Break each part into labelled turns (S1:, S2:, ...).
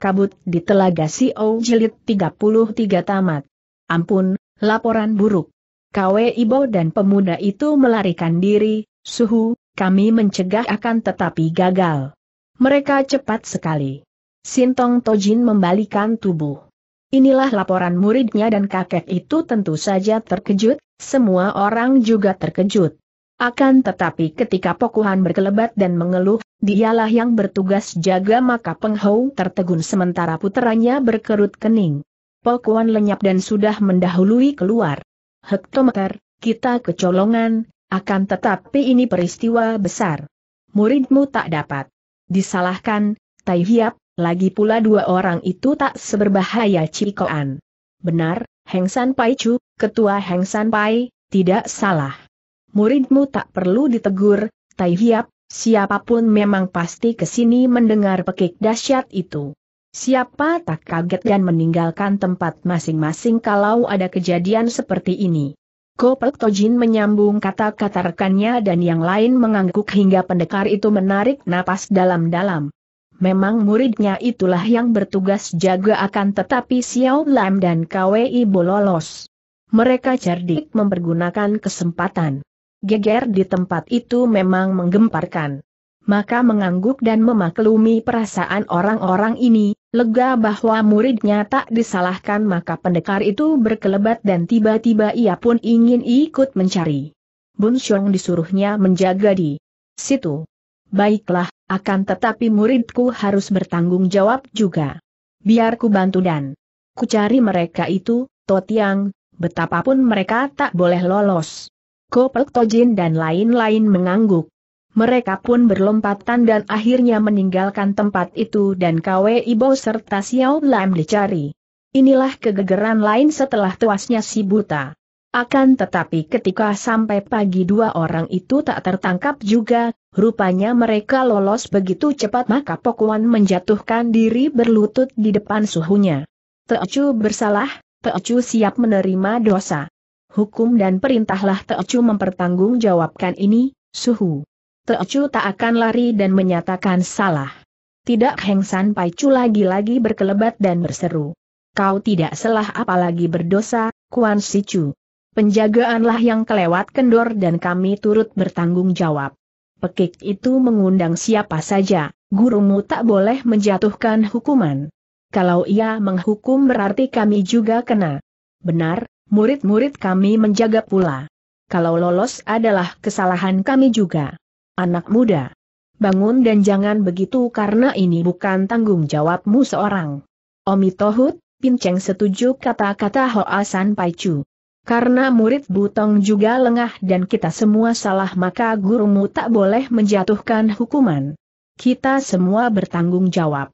S1: Kabut di Telaga Sio Jilid 33 Tamat. Ampun, laporan buruk. Kwe Ibo dan pemuda itu melarikan diri, suhu, kami mencegah akan tetapi gagal. Mereka cepat sekali. Sintong Tojin membalikan tubuh. Inilah laporan muridnya dan kakek itu tentu saja terkejut, semua orang juga terkejut. Akan tetapi ketika Pokuhan berkelebat dan mengeluh, dialah yang bertugas jaga maka Penghou tertegun sementara puteranya berkerut kening. Pokuhan lenyap dan sudah mendahului keluar. Hektometer, kita kecolongan, akan tetapi ini peristiwa besar. Muridmu tak dapat disalahkan, Tai Hiap, lagi pula dua orang itu tak seberbahaya Cikoan. Benar, Heng San Pai Chu, ketua Heng San Pai, tidak salah muridmu tak perlu ditegur, Tai Hiap, siapapun memang pasti kesini mendengar pekik dahsyat itu. Siapa tak kaget dan meninggalkan tempat masing-masing kalau ada kejadian seperti ini. Kopek Tojin menyambung kata-kata rekannya dan yang lain mengangguk hingga pendekar itu menarik napas dalam-dalam. Memang muridnya itulah yang bertugas jaga akan tetapi Xiao Lam dan KWI Bololos. Mereka cerdik mempergunakan kesempatan. Geger di tempat itu memang menggemparkan. Maka mengangguk dan memaklumi perasaan orang-orang ini, lega bahwa muridnya tak disalahkan maka pendekar itu berkelebat dan tiba-tiba ia pun ingin ikut mencari. Bun Xiong disuruhnya menjaga di situ. Baiklah, akan tetapi muridku harus bertanggung jawab juga. Biar ku bantu dan ku cari mereka itu, Totiang, betapapun mereka tak boleh lolos. Kopeltojin Tojin dan lain-lain mengangguk. Mereka pun berlompatan dan akhirnya meninggalkan tempat itu dan Kwe Ibo serta Xiao Lam dicari. Inilah kegegeran lain setelah tuasnya si buta. Akan tetapi ketika sampai pagi dua orang itu tak tertangkap juga, rupanya mereka lolos begitu cepat maka Pokuan menjatuhkan diri berlutut di depan suhunya. Teocu bersalah, Teocu siap menerima dosa hukum dan perintahlah Teocu mempertanggungjawabkan ini, suhu. Teocu tak akan lari dan menyatakan salah. Tidak Heng San Paicu lagi-lagi berkelebat dan berseru. Kau tidak salah apalagi berdosa, Kuan Sicu. Penjagaanlah yang kelewat kendor dan kami turut bertanggung jawab. Pekik itu mengundang siapa saja, gurumu tak boleh menjatuhkan hukuman. Kalau ia menghukum berarti kami juga kena. Benar, murid-murid kami menjaga pula. Kalau lolos adalah kesalahan kami juga. Anak muda, bangun dan jangan begitu karena ini bukan tanggung jawabmu seorang. Omi Tohut, Pinceng setuju kata-kata Hoasan Paicu. Karena murid Butong juga lengah dan kita semua salah maka gurumu tak boleh menjatuhkan hukuman. Kita semua bertanggung jawab.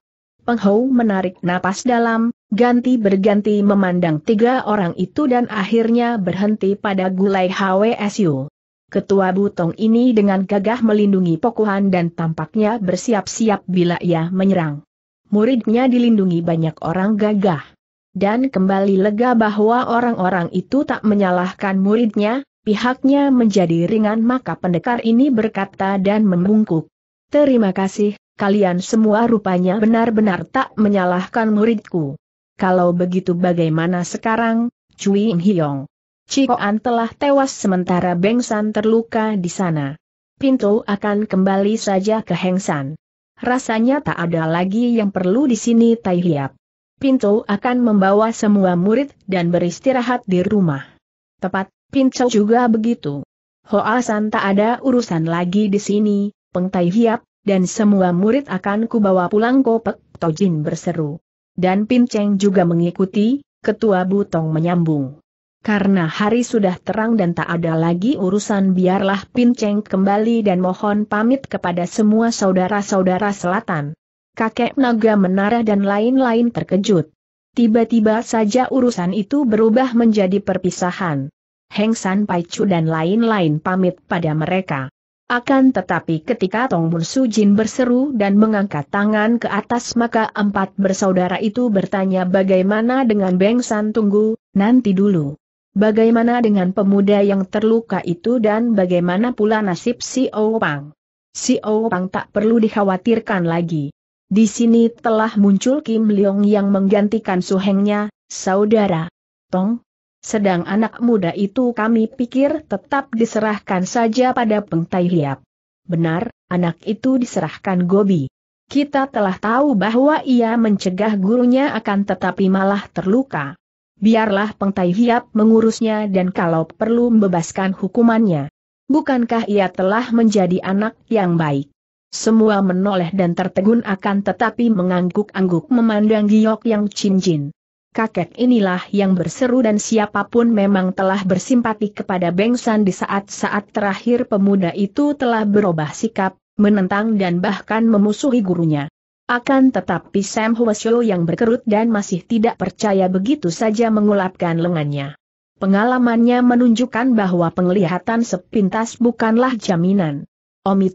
S1: Penghou menarik napas dalam, ganti berganti memandang tiga orang itu dan akhirnya berhenti pada Gulai HWSU. Ketua Butong ini dengan gagah melindungi Pokuhan dan tampaknya bersiap-siap bila ia menyerang. Muridnya dilindungi banyak orang gagah. Dan kembali lega bahwa orang-orang itu tak menyalahkan muridnya, pihaknya menjadi ringan maka pendekar ini berkata dan membungkuk. Terima kasih, kalian semua rupanya benar-benar tak menyalahkan muridku. Kalau begitu bagaimana sekarang, Cui Hyong? Cikoan telah tewas sementara Bengsan terluka di sana. Pintu akan kembali saja ke Hengsan. Rasanya tak ada lagi yang perlu di sini Tai Hiap. Pintu akan membawa semua murid dan beristirahat di rumah. Tepat, Pintu juga begitu. Hoa San tak ada urusan lagi di sini, Peng Tai Hiap, dan semua murid akan kubawa pulang kopek, Tojin berseru. Dan Pin Cheng juga mengikuti, ketua Butong menyambung. Karena hari sudah terang dan tak ada lagi urusan biarlah Pin Cheng kembali dan mohon pamit kepada semua saudara-saudara selatan. Kakek naga menara dan lain-lain terkejut. Tiba-tiba saja urusan itu berubah menjadi perpisahan. Heng San Pai Chu dan lain-lain pamit pada mereka. Akan tetapi ketika Tong Bursu Jin berseru dan mengangkat tangan ke atas maka empat bersaudara itu bertanya bagaimana dengan Beng San Tunggu, nanti dulu. Bagaimana dengan pemuda yang terluka itu dan bagaimana pula nasib si Pang? Si Pang tak perlu dikhawatirkan lagi. Di sini telah muncul Kim Leong yang menggantikan suhengnya, saudara. Tong, sedang anak muda itu kami pikir tetap diserahkan saja pada Pengtai Hiap. Benar, anak itu diserahkan Gobi. Kita telah tahu bahwa ia mencegah gurunya akan tetapi malah terluka. Biarlah Pengtai Hiap mengurusnya dan kalau perlu membebaskan hukumannya. Bukankah ia telah menjadi anak yang baik? Semua menoleh dan tertegun akan tetapi mengangguk-angguk memandang giok yang cincin kakek inilah yang berseru dan siapapun memang telah bersimpati kepada Bengsan di saat-saat terakhir pemuda itu telah berubah sikap, menentang dan bahkan memusuhi gurunya. Akan tetapi Sam Hwasyo yang berkerut dan masih tidak percaya begitu saja mengulapkan lengannya. Pengalamannya menunjukkan bahwa penglihatan sepintas bukanlah jaminan. Omi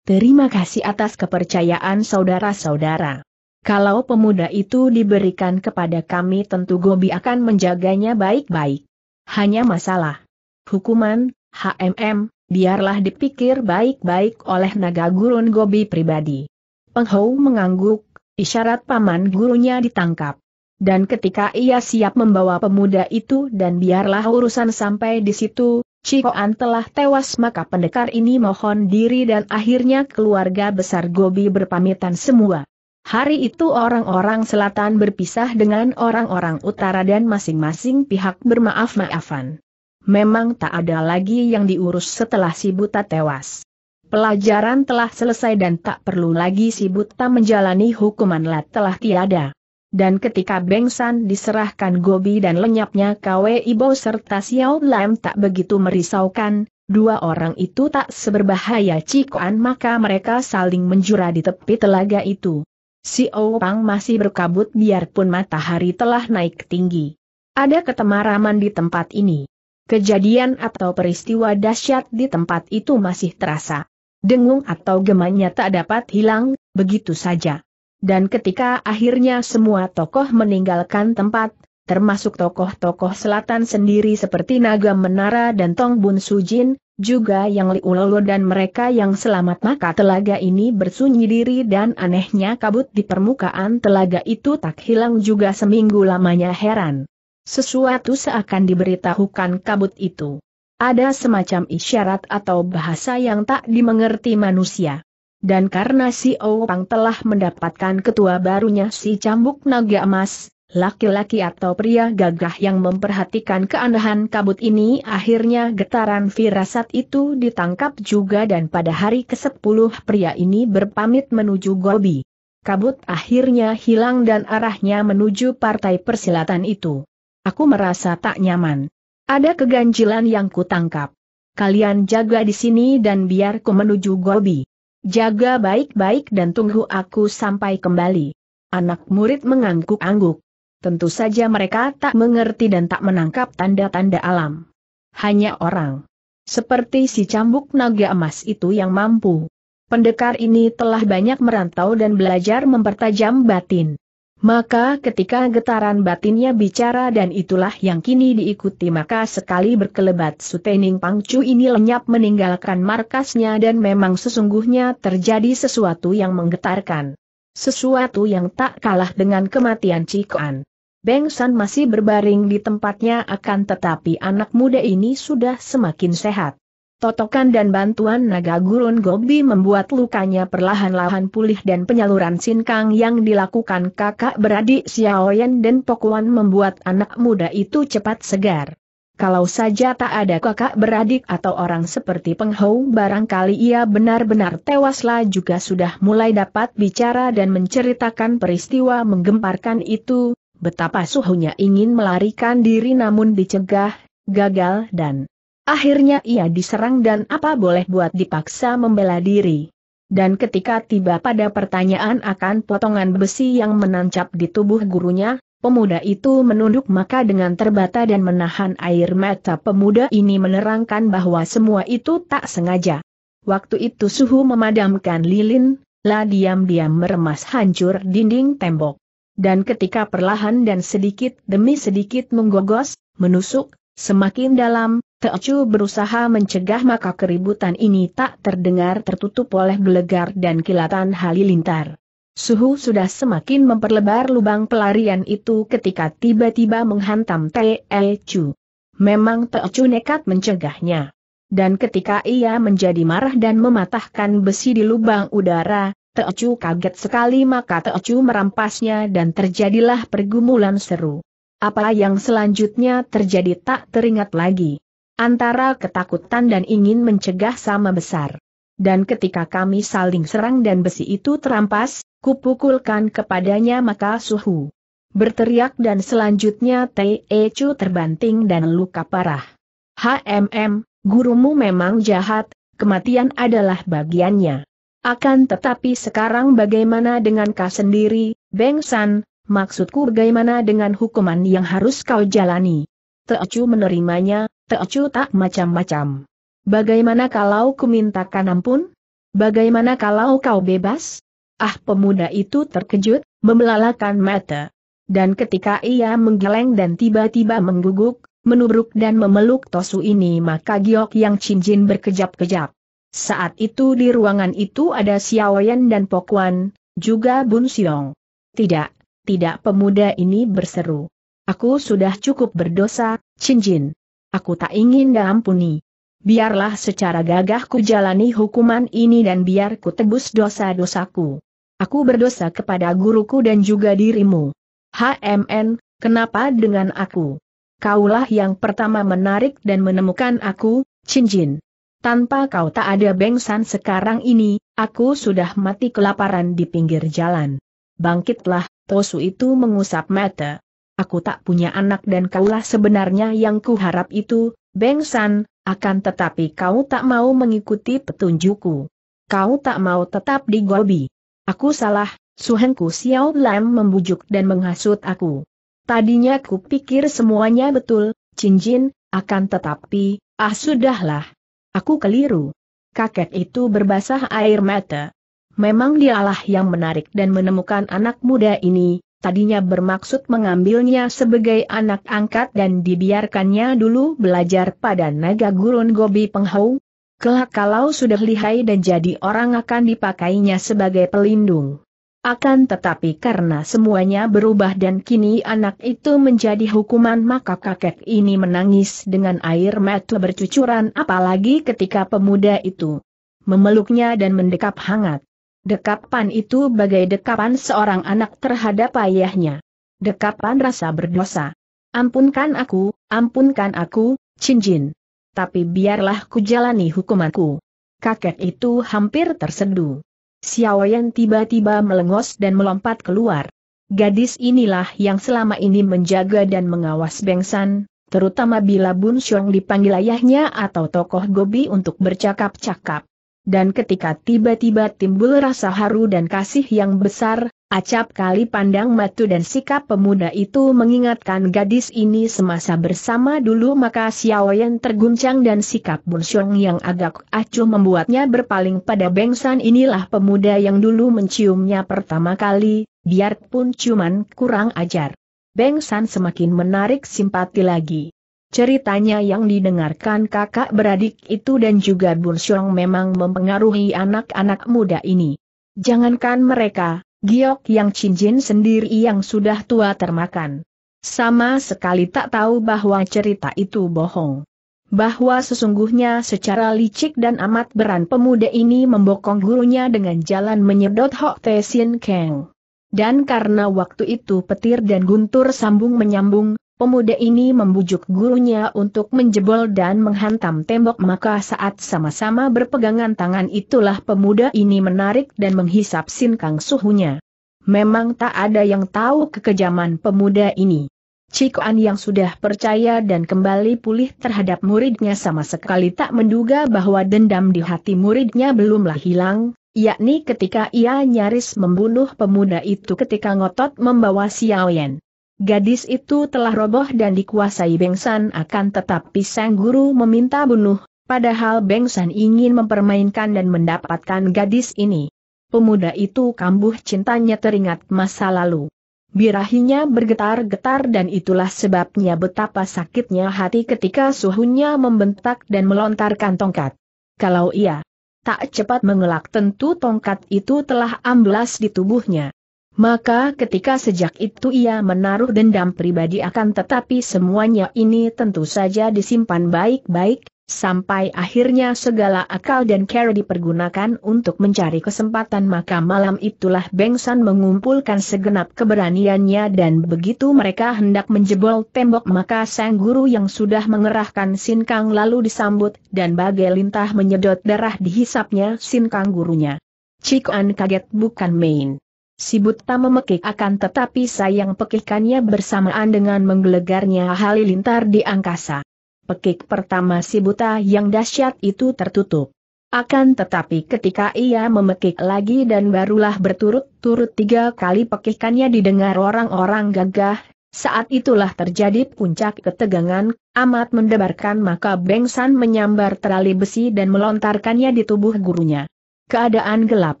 S1: terima kasih atas kepercayaan saudara-saudara. Kalau pemuda itu diberikan kepada kami tentu Gobi akan menjaganya baik-baik. Hanya masalah. Hukuman, HMM, biarlah dipikir baik-baik oleh naga gurun Gobi pribadi. Penghou mengangguk, isyarat paman gurunya ditangkap. Dan ketika ia siap membawa pemuda itu dan biarlah urusan sampai di situ, Cikoan telah tewas maka pendekar ini mohon diri dan akhirnya keluarga besar Gobi berpamitan semua. Hari itu orang-orang selatan berpisah dengan orang-orang utara dan masing-masing pihak bermaaf-maafan. Memang tak ada lagi yang diurus setelah si buta tewas. Pelajaran telah selesai dan tak perlu lagi si buta menjalani hukuman lat telah tiada. Dan ketika Bengsan diserahkan Gobi dan lenyapnya Kwe Ibo serta Xiao Lam tak begitu merisaukan, dua orang itu tak seberbahaya Cikoan maka mereka saling menjura di tepi telaga itu. Si Oupang masih berkabut biarpun matahari telah naik tinggi. Ada ketemaraman di tempat ini. Kejadian atau peristiwa dahsyat di tempat itu masih terasa. Dengung atau gemanya tak dapat hilang, begitu saja. Dan ketika akhirnya semua tokoh meninggalkan tempat, termasuk tokoh-tokoh selatan sendiri seperti Naga Menara dan Tong Bun Sujin, juga yang Liulolo dan mereka yang selamat maka telaga ini bersunyi diri dan anehnya kabut di permukaan telaga itu tak hilang juga seminggu lamanya heran. Sesuatu seakan diberitahukan kabut itu. Ada semacam isyarat atau bahasa yang tak dimengerti manusia. Dan karena si Opang telah mendapatkan ketua barunya si Cambuk Naga Emas, Laki-laki atau pria gagah yang memperhatikan keanehan kabut ini akhirnya getaran firasat itu ditangkap juga dan pada hari ke-10 pria ini berpamit menuju Gobi. Kabut akhirnya hilang dan arahnya menuju partai persilatan itu. Aku merasa tak nyaman. Ada keganjilan yang kutangkap. Kalian jaga di sini dan biar ku menuju Gobi. Jaga baik-baik dan tunggu aku sampai kembali. Anak murid mengangguk-angguk. Tentu saja mereka tak mengerti dan tak menangkap tanda-tanda alam. Hanya orang. Seperti si cambuk naga emas itu yang mampu. Pendekar ini telah banyak merantau dan belajar mempertajam batin. Maka ketika getaran batinnya bicara dan itulah yang kini diikuti maka sekali berkelebat Sutening Pangcu ini lenyap meninggalkan markasnya dan memang sesungguhnya terjadi sesuatu yang menggetarkan. Sesuatu yang tak kalah dengan kematian Cikoan. Beng San masih berbaring di tempatnya akan tetapi anak muda ini sudah semakin sehat. Totokan dan bantuan naga gurun Gobi membuat lukanya perlahan-lahan pulih dan penyaluran sinkang yang dilakukan kakak beradik Xiaoyan dan Pokuan membuat anak muda itu cepat segar. Kalau saja tak ada kakak beradik atau orang seperti Penghou barangkali ia benar-benar tewaslah juga sudah mulai dapat bicara dan menceritakan peristiwa menggemparkan itu, betapa suhunya ingin melarikan diri namun dicegah, gagal dan akhirnya ia diserang dan apa boleh buat dipaksa membela diri. Dan ketika tiba pada pertanyaan akan potongan besi yang menancap di tubuh gurunya, Pemuda itu menunduk maka dengan terbata dan menahan air mata pemuda ini menerangkan bahwa semua itu tak sengaja. Waktu itu suhu memadamkan lilin, lah diam-diam meremas hancur dinding tembok dan ketika perlahan dan sedikit demi sedikit menggogos, menusuk, semakin dalam, Teocu berusaha mencegah maka keributan ini tak terdengar tertutup oleh gelegar dan kilatan halilintar. Suhu sudah semakin memperlebar lubang pelarian itu ketika tiba-tiba menghantam Teocu. Memang Teocu nekat mencegahnya. Dan ketika ia menjadi marah dan mematahkan besi di lubang udara, Teocu kaget sekali maka Teocu merampasnya dan terjadilah pergumulan seru. Apa yang selanjutnya terjadi tak teringat lagi. Antara ketakutan dan ingin mencegah sama besar. Dan ketika kami saling serang dan besi itu terampas, kupukulkan kepadanya maka suhu. Berteriak dan selanjutnya Teocu terbanting dan luka parah. HMM, gurumu memang jahat, kematian adalah bagiannya. Akan tetapi sekarang bagaimana dengan kau sendiri, Beng San, maksudku bagaimana dengan hukuman yang harus kau jalani? Teocu menerimanya, Teocu tak macam-macam. Bagaimana kalau ku mintakan ampun? Bagaimana kalau kau bebas? Ah pemuda itu terkejut, memelalakan mata. Dan ketika ia menggeleng dan tiba-tiba mengguguk, menubruk dan memeluk Tosu ini maka giok yang cincin berkejap-kejap. Saat itu di ruangan itu ada Xiaoyan dan Pokwan, juga Bun Siong. Tidak, tidak pemuda ini berseru. Aku sudah cukup berdosa, Jin. Aku tak ingin diampuni. Biarlah secara gagah ku jalani hukuman ini dan biar ku tebus dosa-dosaku. Aku berdosa kepada guruku dan juga dirimu. HMN, kenapa dengan aku? Kaulah yang pertama menarik dan menemukan aku, Jin tanpa kau tak ada bengsan sekarang ini, aku sudah mati kelaparan di pinggir jalan. Bangkitlah, Tosu itu mengusap mata. Aku tak punya anak dan kaulah sebenarnya yang kuharap itu, bengsan, akan tetapi kau tak mau mengikuti petunjukku. Kau tak mau tetap di Gobi. Aku salah, suhengku Xiao Lam membujuk dan menghasut aku. Tadinya kupikir semuanya betul, cincin, akan tetapi, ah sudahlah, Aku keliru. Kakek itu berbasah air mata. Memang dialah yang menarik dan menemukan anak muda ini, tadinya bermaksud mengambilnya sebagai anak angkat dan dibiarkannya dulu belajar pada naga gurun Gobi Penghau. Kelak kalau sudah lihai dan jadi orang akan dipakainya sebagai pelindung. Akan tetapi karena semuanya berubah dan kini anak itu menjadi hukuman maka kakek ini menangis dengan air mata bercucuran apalagi ketika pemuda itu memeluknya dan mendekap hangat. Dekapan itu bagai dekapan seorang anak terhadap ayahnya. Dekapan rasa berdosa. Ampunkan aku, ampunkan aku, cincin. Tapi biarlah ku jalani hukumanku. Kakek itu hampir terseduh. Xiaoyan tiba-tiba melengos dan melompat keluar. Gadis inilah yang selama ini menjaga dan mengawas Bengsan, terutama bila Bun Xiong dipanggil ayahnya atau tokoh Gobi untuk bercakap-cakap dan ketika tiba-tiba timbul rasa haru dan kasih yang besar, acap kali pandang matu dan sikap pemuda itu mengingatkan gadis ini semasa bersama dulu maka Xiaoyan terguncang dan sikap Bunsyong yang agak acuh membuatnya berpaling pada Bengsan inilah pemuda yang dulu menciumnya pertama kali, biarpun cuman kurang ajar. Bengsan semakin menarik simpati lagi. Ceritanya yang didengarkan kakak beradik itu dan juga Bun Xiong memang mempengaruhi anak-anak muda ini. Jangankan mereka, Giok yang cincin sendiri yang sudah tua termakan. Sama sekali tak tahu bahwa cerita itu bohong. Bahwa sesungguhnya secara licik dan amat beran pemuda ini membokong gurunya dengan jalan menyedot Hok Tae Sin Kang. Dan karena waktu itu petir dan guntur sambung menyambung, Pemuda ini membujuk gurunya untuk menjebol dan menghantam tembok maka saat sama-sama berpegangan tangan itulah pemuda ini menarik dan menghisap sinkang suhunya. Memang tak ada yang tahu kekejaman pemuda ini. Cikuan yang sudah percaya dan kembali pulih terhadap muridnya sama sekali tak menduga bahwa dendam di hati muridnya belumlah hilang, yakni ketika ia nyaris membunuh pemuda itu ketika ngotot membawa Xiao Yan. Gadis itu telah roboh dan dikuasai Bengsan akan tetapi sang guru meminta bunuh, padahal Bengsan ingin mempermainkan dan mendapatkan gadis ini. Pemuda itu kambuh cintanya teringat masa lalu. Birahinya bergetar-getar dan itulah sebabnya betapa sakitnya hati ketika suhunya membentak dan melontarkan tongkat. Kalau ia tak cepat mengelak tentu tongkat itu telah amblas di tubuhnya. Maka ketika sejak itu ia menaruh dendam pribadi akan tetapi semuanya ini tentu saja disimpan baik-baik, sampai akhirnya segala akal dan care dipergunakan untuk mencari kesempatan maka malam itulah Bengsan mengumpulkan segenap keberaniannya dan begitu mereka hendak menjebol tembok maka sang guru yang sudah mengerahkan sinkang lalu disambut dan bagai lintah menyedot darah dihisapnya sinkang gurunya. Cikuan kaget bukan main. Si buta memekik akan tetapi sayang pekikannya bersamaan dengan menggelegarnya halilintar di angkasa. Pekik pertama si buta yang dahsyat itu tertutup. Akan tetapi ketika ia memekik lagi dan barulah berturut-turut tiga kali pekikannya didengar orang-orang gagah, saat itulah terjadi puncak ketegangan, amat mendebarkan maka Bengsan menyambar terali besi dan melontarkannya di tubuh gurunya. Keadaan gelap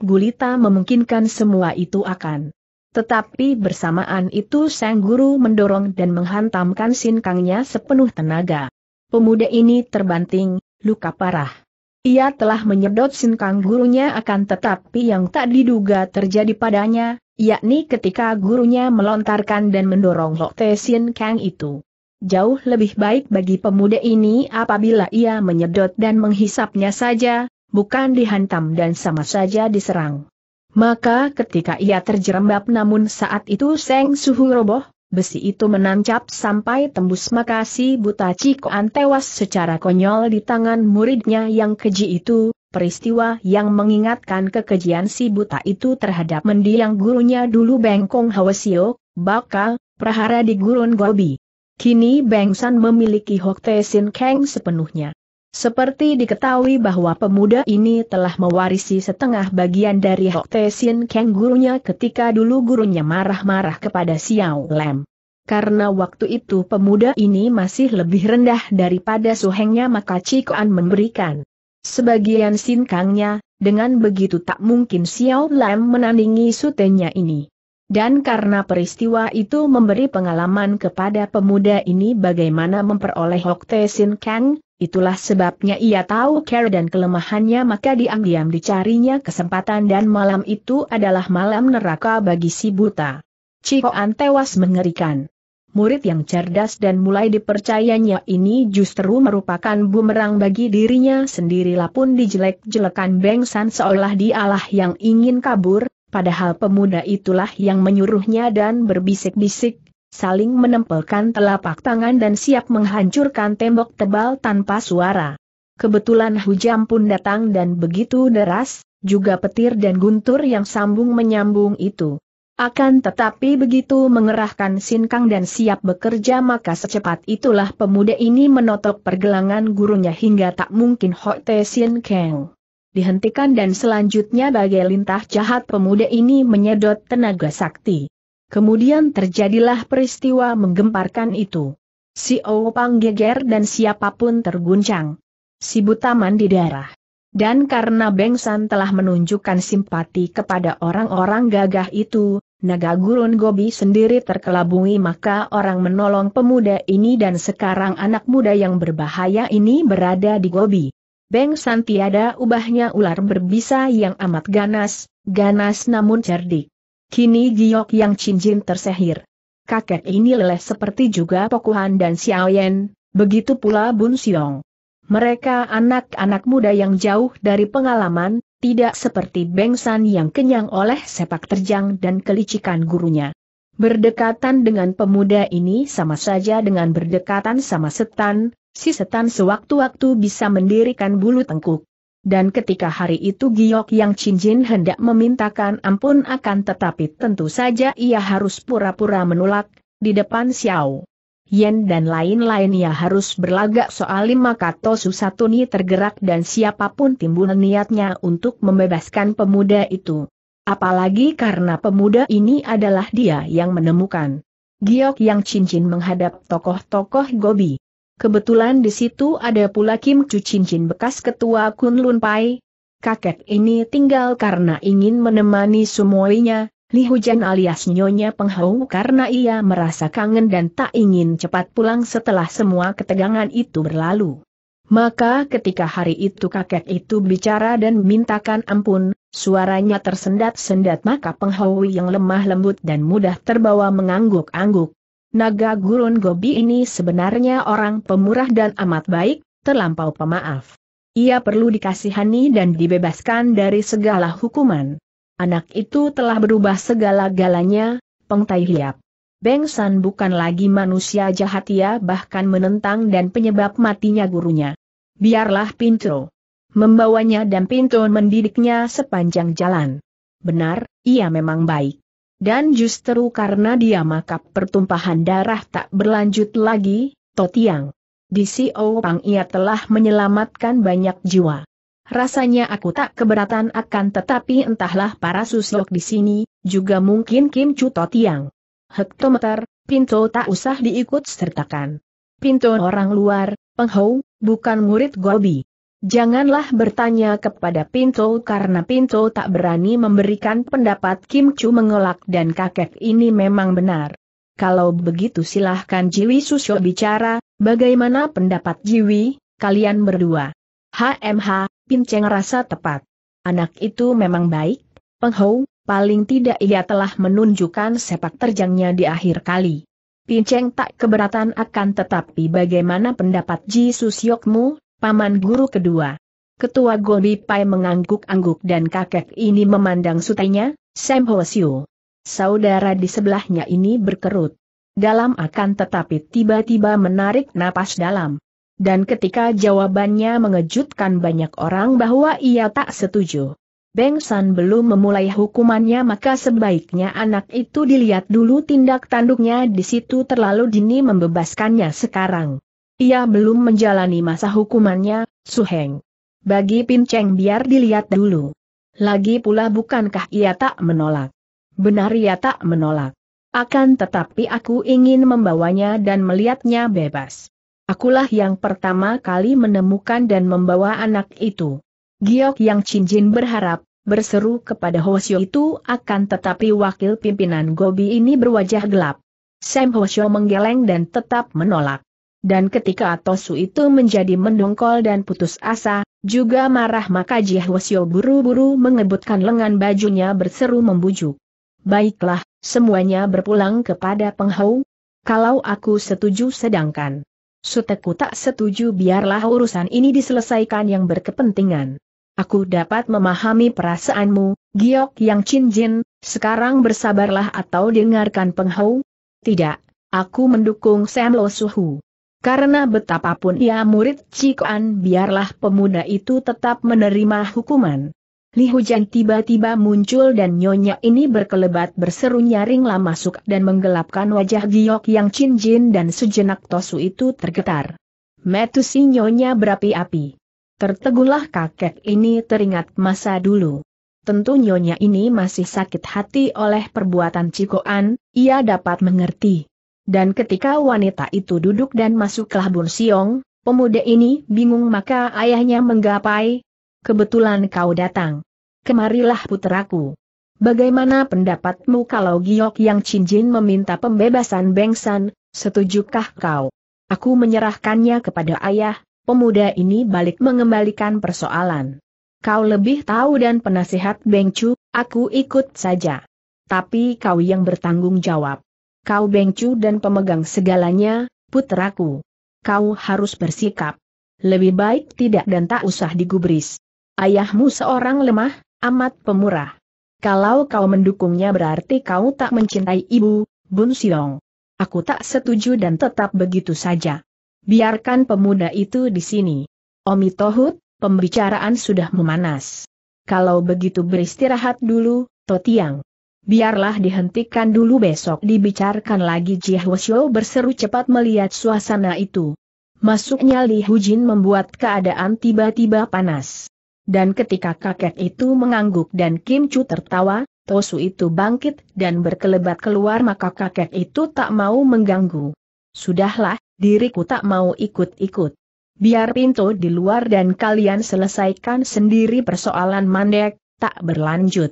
S1: gulita memungkinkan semua itu akan. Tetapi bersamaan itu Sang Guru mendorong dan menghantamkan sinkangnya sepenuh tenaga. Pemuda ini terbanting, luka parah. Ia telah menyedot sinkang gurunya akan tetapi yang tak diduga terjadi padanya, yakni ketika gurunya melontarkan dan mendorong Lokte Sinkang itu. Jauh lebih baik bagi pemuda ini apabila ia menyedot dan menghisapnya saja, bukan dihantam dan sama saja diserang. Maka ketika ia terjerembab namun saat itu Seng Suhu roboh, besi itu menancap sampai tembus maka si buta Cikoan tewas secara konyol di tangan muridnya yang keji itu, peristiwa yang mengingatkan kekejian si buta itu terhadap mendiang gurunya dulu Bengkong Hawasio, bakal, prahara di gurun Gobi. Kini Bengsan memiliki Hokte Sin Kang sepenuhnya. Seperti diketahui bahwa pemuda ini telah mewarisi setengah bagian dari Hok Te Sin Kang gurunya ketika dulu gurunya marah-marah kepada Xiao Lem. Karena waktu itu pemuda ini masih lebih rendah daripada suhengnya maka Cikuan memberikan sebagian sinkangnya, dengan begitu tak mungkin Xiao Lem menandingi sutenya ini. Dan karena peristiwa itu memberi pengalaman kepada pemuda ini bagaimana memperoleh Hok Te Kang, Itulah sebabnya ia tahu care dan kelemahannya maka diam-diam dicarinya kesempatan dan malam itu adalah malam neraka bagi si buta. Cikoan tewas mengerikan. Murid yang cerdas dan mulai dipercayanya ini justru merupakan bumerang bagi dirinya sendirilah pun dijelek-jelekan bengsan seolah dialah yang ingin kabur, padahal pemuda itulah yang menyuruhnya dan berbisik-bisik, saling menempelkan telapak tangan dan siap menghancurkan tembok tebal tanpa suara. Kebetulan hujan pun datang dan begitu deras, juga petir dan guntur yang sambung menyambung itu. Akan tetapi begitu mengerahkan sinkang dan siap bekerja maka secepat itulah pemuda ini menotok pergelangan gurunya hingga tak mungkin Hote Sin Dihentikan dan selanjutnya bagai lintah jahat pemuda ini menyedot tenaga sakti. Kemudian terjadilah peristiwa menggemparkan itu. Si Oupang geger dan siapapun terguncang. Si Butaman di darah. Dan karena Bengsan telah menunjukkan simpati kepada orang-orang gagah itu, naga gurun Gobi sendiri terkelabungi maka orang menolong pemuda ini dan sekarang anak muda yang berbahaya ini berada di Gobi. Bengsan tiada ubahnya ular berbisa yang amat ganas, ganas namun cerdik. Kini giok yang cincin tersehir. Kakek ini leleh seperti juga Pokuhan dan Xiaoyan, begitu pula Bun Xiong. Mereka anak-anak muda yang jauh dari pengalaman, tidak seperti Bengsan yang kenyang oleh sepak terjang dan kelicikan gurunya. Berdekatan dengan pemuda ini sama saja dengan berdekatan sama setan, si setan sewaktu-waktu bisa mendirikan bulu tengkuk. Dan ketika hari itu Giok Yang Cinjin hendak memintakan ampun akan tetapi tentu saja ia harus pura-pura menolak, di depan Xiao Yen dan lain-lain ia harus berlagak soal lima kato susatuni tergerak dan siapapun timbul niatnya untuk membebaskan pemuda itu. Apalagi karena pemuda ini adalah dia yang menemukan. Giok Yang Cincin menghadap tokoh-tokoh Gobi. Kebetulan di situ ada pula Kim Chu cincin bekas ketua Kunlun Pai. Kakek ini tinggal karena ingin menemani semuanya, Li Hujan alias Nyonya Penghau karena ia merasa kangen dan tak ingin cepat pulang setelah semua ketegangan itu berlalu. Maka ketika hari itu kakek itu bicara dan mintakan ampun, suaranya tersendat-sendat maka Penghaui yang lemah lembut dan mudah terbawa mengangguk-angguk, Naga Gurun Gobi ini sebenarnya orang pemurah dan amat baik, terlampau pemaaf. Ia perlu dikasihani dan dibebaskan dari segala hukuman. Anak itu telah berubah segala-galanya, Tai hiap. Beng San bukan lagi manusia jahat ia bahkan menentang dan penyebab matinya gurunya. Biarlah Pinto. Membawanya dan Pinto mendidiknya sepanjang jalan. Benar, ia memang baik. Dan justru karena dia maka pertumpahan darah tak berlanjut lagi, Totiang. Di si Pang ia telah menyelamatkan banyak jiwa. Rasanya aku tak keberatan akan tetapi entahlah para susyok di sini, juga mungkin Kim Chu Totiang. Hektometer, Pinto tak usah diikut sertakan. Pinto orang luar, Penghou, bukan murid Gobi. Janganlah bertanya kepada Pinto karena Pinto tak berani memberikan pendapat Kim Chu mengelak dan kakek ini memang benar. Kalau begitu silahkan Jiwi Susyo bicara, bagaimana pendapat Jiwi, kalian berdua? HMH, Pinceng rasa tepat. Anak itu memang baik, penghou, paling tidak ia telah menunjukkan sepak terjangnya di akhir kali. Pinceng tak keberatan akan tetapi bagaimana pendapat Ji Susyokmu, paman guru kedua. Ketua Gobi Pai mengangguk-angguk dan kakek ini memandang sutainya, Sam Ho Siu. Saudara di sebelahnya ini berkerut. Dalam akan tetapi tiba-tiba menarik napas dalam. Dan ketika jawabannya mengejutkan banyak orang bahwa ia tak setuju. Beng San belum memulai hukumannya maka sebaiknya anak itu dilihat dulu tindak tanduknya di situ terlalu dini membebaskannya sekarang. Ia belum menjalani masa hukumannya, Su Heng. Bagi Pin Cheng biar dilihat dulu. Lagi pula bukankah ia tak menolak? Benar ia tak menolak. Akan tetapi aku ingin membawanya dan melihatnya bebas. Akulah yang pertama kali menemukan dan membawa anak itu. Giok yang cincin berharap, berseru kepada Hoshio itu akan tetapi wakil pimpinan Gobi ini berwajah gelap. Sam Hoshio menggeleng dan tetap menolak. Dan ketika Atosu itu menjadi mendongkol dan putus asa, juga marah maka Jihwasyo buru-buru mengebutkan lengan bajunya berseru membujuk. Baiklah, semuanya berpulang kepada penghau. Kalau aku setuju sedangkan. Suteku tak setuju biarlah urusan ini diselesaikan yang berkepentingan. Aku dapat memahami perasaanmu, Giok Yang Cinjin, sekarang bersabarlah atau dengarkan penghau. Tidak, aku mendukung Sam Lo Suhu. Karena betapapun ia murid Cikoan biarlah pemuda itu tetap menerima hukuman. Li Hujan tiba-tiba muncul dan nyonya ini berkelebat berseru nyaringlah masuk dan menggelapkan wajah giok yang cincin dan sejenak tosu itu tergetar. Metusi nyonya berapi-api. Tertegulah kakek ini teringat masa dulu. Tentu nyonya ini masih sakit hati oleh perbuatan Cikoan, ia dapat mengerti. Dan ketika wanita itu duduk dan masuklah Bun Siong, pemuda ini bingung maka ayahnya menggapai, kebetulan kau datang. Kemarilah puteraku. Bagaimana pendapatmu kalau Giok yang cincin meminta pembebasan Bengsan, setujukah kau? Aku menyerahkannya kepada ayah, pemuda ini balik mengembalikan persoalan. Kau lebih tahu dan penasihat Bengcu, aku ikut saja. Tapi kau yang bertanggung jawab. Kau bengcu dan pemegang segalanya, putraku. Kau harus bersikap. Lebih baik tidak dan tak usah digubris. Ayahmu seorang lemah, amat pemurah. Kalau kau mendukungnya berarti kau tak mencintai ibu, Bun Siong. Aku tak setuju dan tetap begitu saja. Biarkan pemuda itu di sini. Omi Tohut, pembicaraan sudah memanas. Kalau begitu beristirahat dulu, Totiang. Biarlah dihentikan dulu besok dibicarakan lagi Ji Hwasyo berseru cepat melihat suasana itu. Masuknya Li Hujin membuat keadaan tiba-tiba panas. Dan ketika kakek itu mengangguk dan Kim Chu tertawa, Tosu itu bangkit dan berkelebat keluar maka kakek itu tak mau mengganggu. Sudahlah, diriku tak mau ikut-ikut. Biar pintu di luar dan kalian selesaikan sendiri persoalan mandek, tak berlanjut.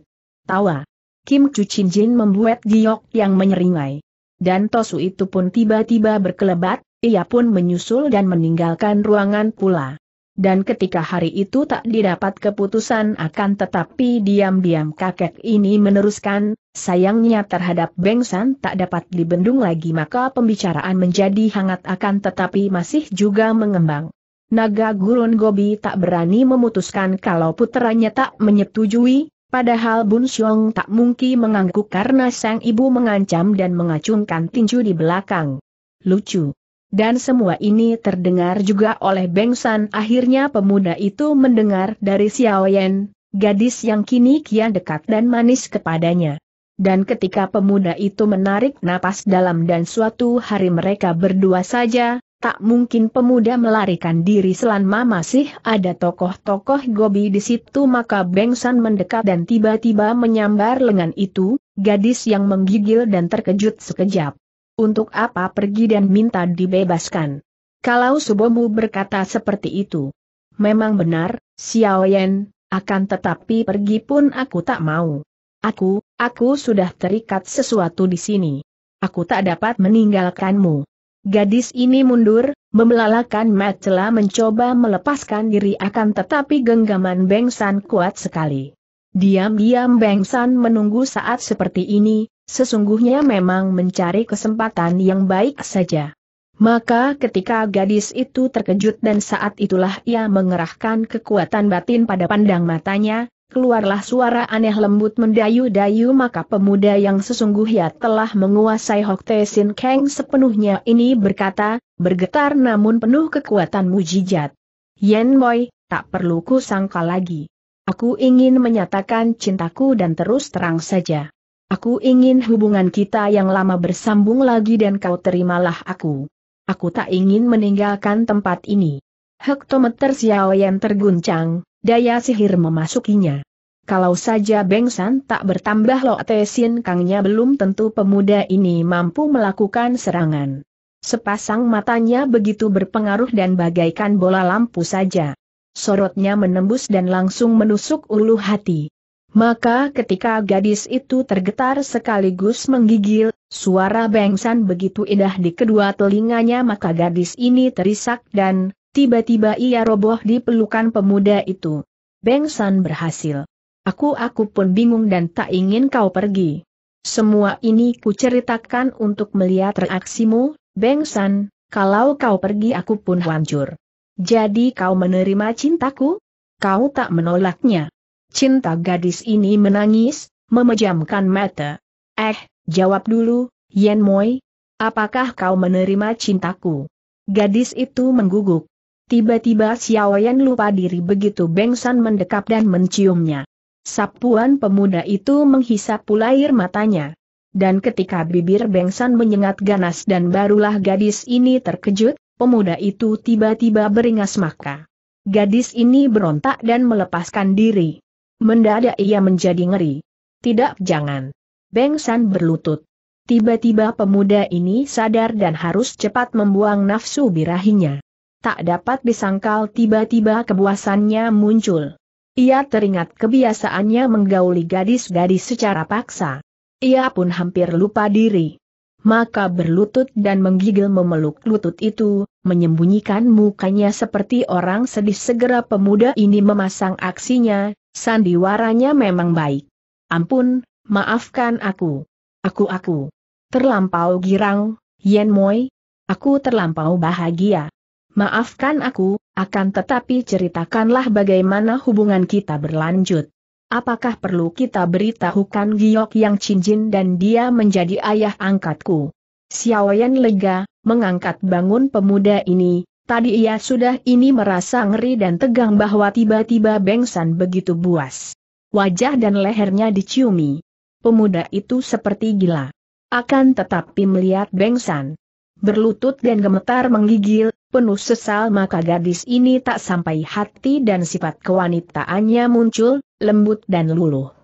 S1: Tawa. Kim Chin Jin membuat giok yang menyeringai. Dan Tosu itu pun tiba-tiba berkelebat, ia pun menyusul dan meninggalkan ruangan pula. Dan ketika hari itu tak didapat keputusan akan tetapi diam-diam kakek ini meneruskan, sayangnya terhadap Bengsan tak dapat dibendung lagi maka pembicaraan menjadi hangat akan tetapi masih juga mengembang. Naga Gurun Gobi tak berani memutuskan kalau putranya tak menyetujui, Padahal Bun Xiong tak mungkin mengangguk karena sang ibu mengancam dan mengacungkan tinju di belakang. Lucu. Dan semua ini terdengar juga oleh Beng San. Akhirnya pemuda itu mendengar dari Xiao Yan, gadis yang kini kian dekat dan manis kepadanya. Dan ketika pemuda itu menarik napas dalam dan suatu hari mereka berdua saja, Tak mungkin pemuda melarikan diri selama masih ada tokoh-tokoh Gobi di situ maka Beng San mendekat dan tiba-tiba menyambar lengan itu, gadis yang menggigil dan terkejut sekejap. Untuk apa pergi dan minta dibebaskan? Kalau Subomu berkata seperti itu. Memang benar, Xiao Yan, akan tetapi pergi pun aku tak mau. Aku, aku sudah terikat sesuatu di sini. Aku tak dapat meninggalkanmu. Gadis ini mundur, membelalakan Matela mencoba melepaskan diri akan tetapi genggaman Beng San kuat sekali. Diam-diam Beng San menunggu saat seperti ini, sesungguhnya memang mencari kesempatan yang baik saja. Maka ketika gadis itu terkejut dan saat itulah ia mengerahkan kekuatan batin pada pandang matanya, keluarlah suara aneh lembut mendayu-dayu maka pemuda yang sesungguhnya telah menguasai Hok Te Sin Kang sepenuhnya ini berkata, bergetar namun penuh kekuatan mujijat. Yen Moi, tak perlu ku sangka lagi. Aku ingin menyatakan cintaku dan terus terang saja. Aku ingin hubungan kita yang lama bersambung lagi dan kau terimalah aku. Aku tak ingin meninggalkan tempat ini. Hektometer Xiao yang terguncang, Daya sihir memasukinya. Kalau saja Bengsan tak bertambah Lo Tesin Kangnya belum tentu pemuda ini mampu melakukan serangan. Sepasang matanya begitu berpengaruh dan bagaikan bola lampu saja. Sorotnya menembus dan langsung menusuk ulu hati. Maka ketika gadis itu tergetar sekaligus menggigil, suara bengsan begitu indah di kedua telinganya maka gadis ini terisak dan, Tiba-tiba ia roboh di pelukan pemuda itu. Beng San berhasil. Aku-aku pun bingung dan tak ingin kau pergi. Semua ini kuceritakan untuk melihat reaksimu, Beng San, kalau kau pergi aku pun hancur. Jadi kau menerima cintaku? Kau tak menolaknya. Cinta gadis ini menangis, memejamkan mata. Eh, jawab dulu, Yen Moi. Apakah kau menerima cintaku? Gadis itu mengguguk. Tiba-tiba Xiaoyan lupa diri begitu Bengsan mendekap dan menciumnya. Sapuan pemuda itu menghisap pula air matanya. Dan ketika bibir Bengsan menyengat ganas dan barulah gadis ini terkejut, pemuda itu tiba-tiba beringas maka. Gadis ini berontak dan melepaskan diri. Mendadak ia menjadi ngeri. Tidak jangan. Bengsan berlutut. Tiba-tiba pemuda ini sadar dan harus cepat membuang nafsu birahinya tak dapat disangkal tiba-tiba kebuasannya muncul. Ia teringat kebiasaannya menggauli gadis-gadis secara paksa. Ia pun hampir lupa diri. Maka berlutut dan menggigil memeluk lutut itu, menyembunyikan mukanya seperti orang sedih segera pemuda ini memasang aksinya, sandiwaranya memang baik. Ampun, maafkan aku. Aku-aku. Terlampau girang, Yen Moi. Aku terlampau bahagia. Maafkan aku, akan tetapi ceritakanlah bagaimana hubungan kita berlanjut. Apakah perlu kita beritahukan Giok yang cincin dan dia menjadi ayah angkatku? Xiaoyan lega, mengangkat bangun pemuda ini, tadi ia sudah ini merasa ngeri dan tegang bahwa tiba-tiba Bengsan begitu buas. Wajah dan lehernya diciumi. Pemuda itu seperti gila. Akan tetapi melihat Bengsan berlutut dan gemetar menggigil, Penuh sesal maka gadis ini tak sampai hati dan sifat kewanitaannya muncul, lembut dan luluh.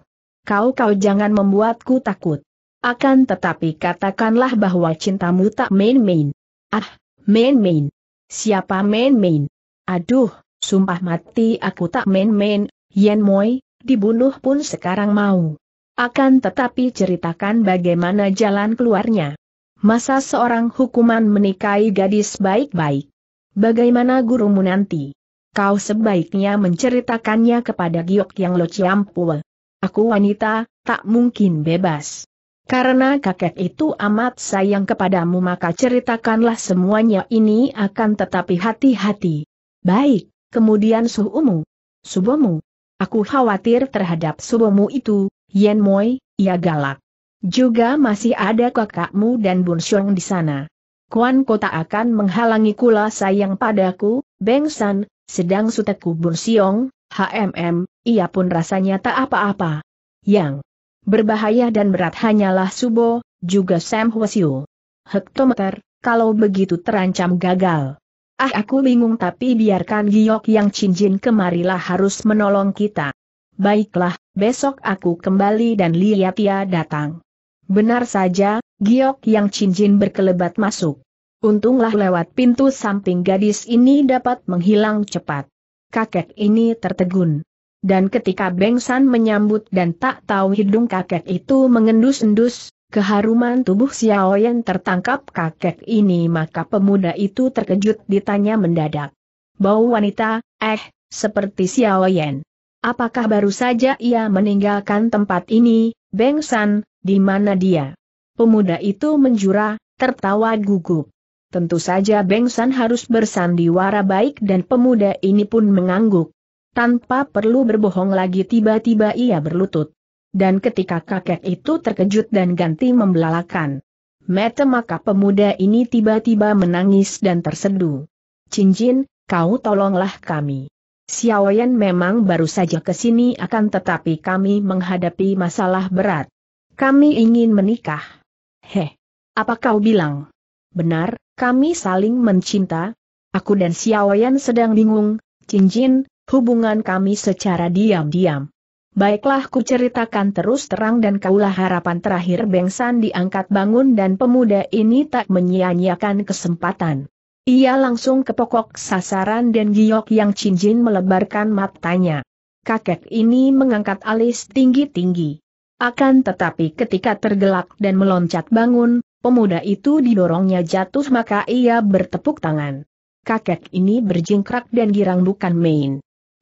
S1: Kau-kau jangan membuatku takut. Akan tetapi katakanlah bahwa cintamu tak main-main. Ah, main-main. Siapa main-main? Aduh, sumpah mati aku tak main-main, Yen Moi, dibunuh pun sekarang mau. Akan tetapi ceritakan bagaimana jalan keluarnya. Masa seorang hukuman menikahi gadis baik-baik? Bagaimana gurumu nanti? Kau sebaiknya menceritakannya kepada Giok Yang Lo Ciampul. Aku wanita, tak mungkin bebas. Karena kakek itu amat sayang kepadamu maka ceritakanlah semuanya ini akan tetapi hati-hati. Baik, kemudian suhumu. Subomu. Aku khawatir terhadap subomu itu, Yen Moi, ia galak. Juga masih ada kakakmu dan Bunsyong di sana. Kuan Kota akan menghalangi kula sayang padaku, Beng San, sedang suteku Bun Siong, HMM, ia pun rasanya tak apa-apa. Yang berbahaya dan berat hanyalah Subo, juga Sam Hwasyu. Hektometer, kalau begitu terancam gagal. Ah aku bingung tapi biarkan Giok yang cincin kemarilah harus menolong kita. Baiklah, besok aku kembali dan ia datang. Benar saja, Giok yang cincin berkelebat masuk. Untunglah lewat pintu samping gadis ini dapat menghilang cepat. Kakek ini tertegun. Dan ketika Bengsan menyambut dan tak tahu hidung kakek itu mengendus-endus, keharuman tubuh Xiao Xiaoyan tertangkap kakek ini maka pemuda itu terkejut ditanya mendadak. Bau wanita, eh, seperti Xiao Yan. Apakah baru saja ia meninggalkan tempat ini, Bengsan, di mana dia? Pemuda itu menjura, tertawa gugup. Tentu saja Bengsan harus bersandiwara baik dan pemuda ini pun mengangguk. Tanpa perlu berbohong lagi tiba-tiba ia berlutut. Dan ketika kakek itu terkejut dan ganti membelalakan. Mete maka pemuda ini tiba-tiba menangis dan tersedu. Cincin, kau tolonglah kami. Xiaoyan memang baru saja ke sini akan tetapi kami menghadapi masalah berat. Kami ingin menikah. Heh. Apa kau bilang? Benar, kami saling mencinta? Aku dan Xiaoyan sedang bingung, cincin, hubungan kami secara diam-diam. Baiklah ku ceritakan terus terang dan kaulah harapan terakhir Bengsan diangkat bangun dan pemuda ini tak menyia-nyiakan kesempatan. Ia langsung ke pokok sasaran dan giok yang cincin melebarkan matanya. Kakek ini mengangkat alis tinggi-tinggi. Akan tetapi ketika tergelak dan meloncat bangun, pemuda itu didorongnya jatuh maka ia bertepuk tangan. Kakek ini berjingkrak dan girang bukan main.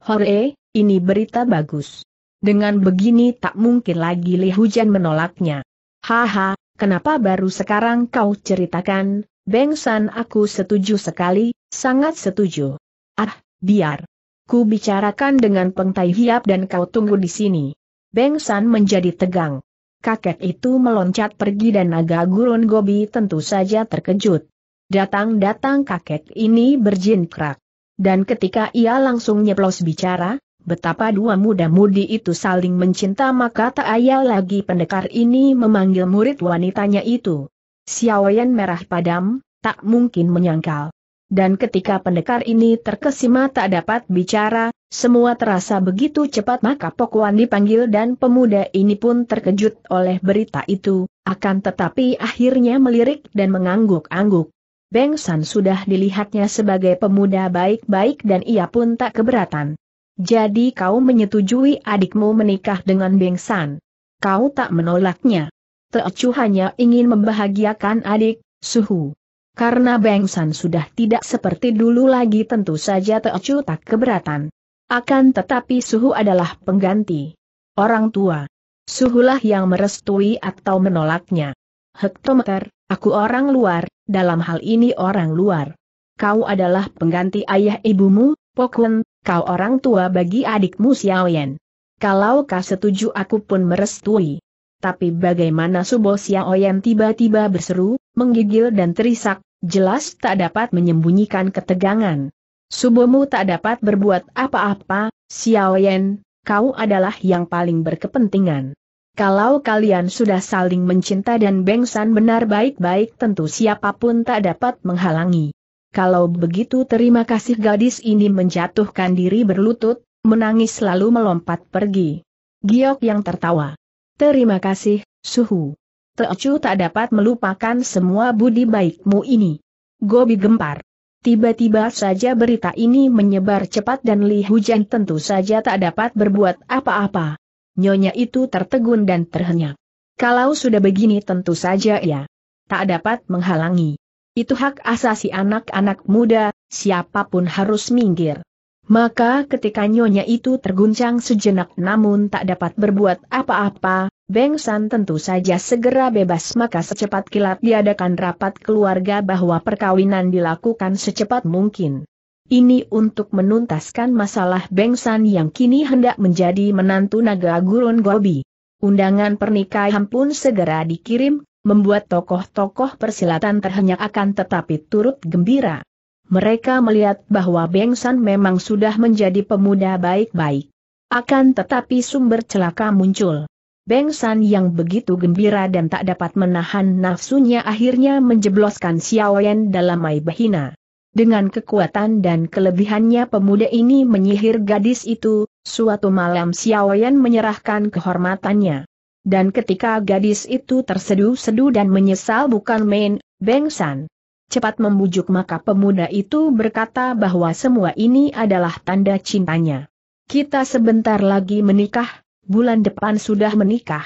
S1: Hore, ini berita bagus. Dengan begini tak mungkin lagi Li Hujan menolaknya. Haha, kenapa baru sekarang kau ceritakan, Bengsan aku setuju sekali, sangat setuju. Ah, biar. Ku bicarakan dengan Peng Tai Hiap dan kau tunggu di sini. Beng San menjadi tegang. Kakek itu meloncat pergi dan naga gurun Gobi tentu saja terkejut. Datang-datang kakek ini krak. Dan ketika ia langsung nyeplos bicara, betapa dua muda-mudi itu saling mencinta maka tak ayal lagi pendekar ini memanggil murid wanitanya itu. Siawayan merah padam, tak mungkin menyangkal. Dan ketika pendekar ini terkesima tak dapat bicara, semua terasa begitu cepat maka Pokwan dipanggil dan pemuda ini pun terkejut oleh berita itu, akan tetapi akhirnya melirik dan mengangguk-angguk. Beng San sudah dilihatnya sebagai pemuda baik-baik dan ia pun tak keberatan. Jadi kau menyetujui adikmu menikah dengan Beng San. Kau tak menolaknya. Teocu hanya ingin membahagiakan adik, suhu. Karena Beng San sudah tidak seperti dulu lagi tentu saja Teocu tak keberatan. Akan tetapi suhu adalah pengganti. Orang tua. Suhulah yang merestui atau menolaknya. Hektometer, aku orang luar, dalam hal ini orang luar. Kau adalah pengganti ayah ibumu, Pokun, kau orang tua bagi adikmu Xiaoyan. Kalau kau setuju aku pun merestui. Tapi bagaimana Subo Xiaoyan tiba-tiba berseru, menggigil dan terisak, jelas tak dapat menyembunyikan ketegangan. Subomu tak dapat berbuat apa-apa, Xiao Yan, kau adalah yang paling berkepentingan. Kalau kalian sudah saling mencinta dan bengsan benar baik-baik tentu siapapun tak dapat menghalangi. Kalau begitu terima kasih gadis ini menjatuhkan diri berlutut, menangis lalu melompat pergi. Giok yang tertawa. Terima kasih, Suhu. Teocu tak dapat melupakan semua budi baikmu ini. Gobi gempar. Tiba-tiba saja berita ini menyebar cepat dan Li Hujan tentu saja tak dapat berbuat apa-apa. Nyonya itu tertegun dan terhenyak. Kalau sudah begini tentu saja ya. Tak dapat menghalangi. Itu hak asasi anak-anak muda, siapapun harus minggir. Maka ketika nyonya itu terguncang sejenak namun tak dapat berbuat apa-apa, Beng San tentu saja segera bebas maka secepat kilat diadakan rapat keluarga bahwa perkawinan dilakukan secepat mungkin. Ini untuk menuntaskan masalah Beng San yang kini hendak menjadi menantu naga gurun Gobi. Undangan pernikahan pun segera dikirim, membuat tokoh-tokoh persilatan terhenyak akan tetapi turut gembira. Mereka melihat bahwa Beng San memang sudah menjadi pemuda baik-baik. Akan tetapi sumber celaka muncul. Beng San yang begitu gembira dan tak dapat menahan nafsunya akhirnya menjebloskan Xiao Xiaoyan dalam mai behina. Dengan kekuatan dan kelebihannya pemuda ini menyihir gadis itu, suatu malam Xiao Xiaoyan menyerahkan kehormatannya. Dan ketika gadis itu tersedu-sedu dan menyesal bukan main, Beng San cepat membujuk maka pemuda itu berkata bahwa semua ini adalah tanda cintanya. Kita sebentar lagi menikah, bulan depan sudah menikah.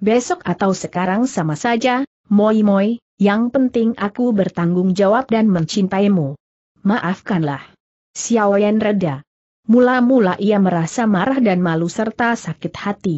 S1: Besok atau sekarang sama saja, Moi Moi, yang penting aku bertanggung jawab dan mencintaimu. Maafkanlah. Xiao Xiaoyan reda. Mula-mula ia merasa marah dan malu serta sakit hati.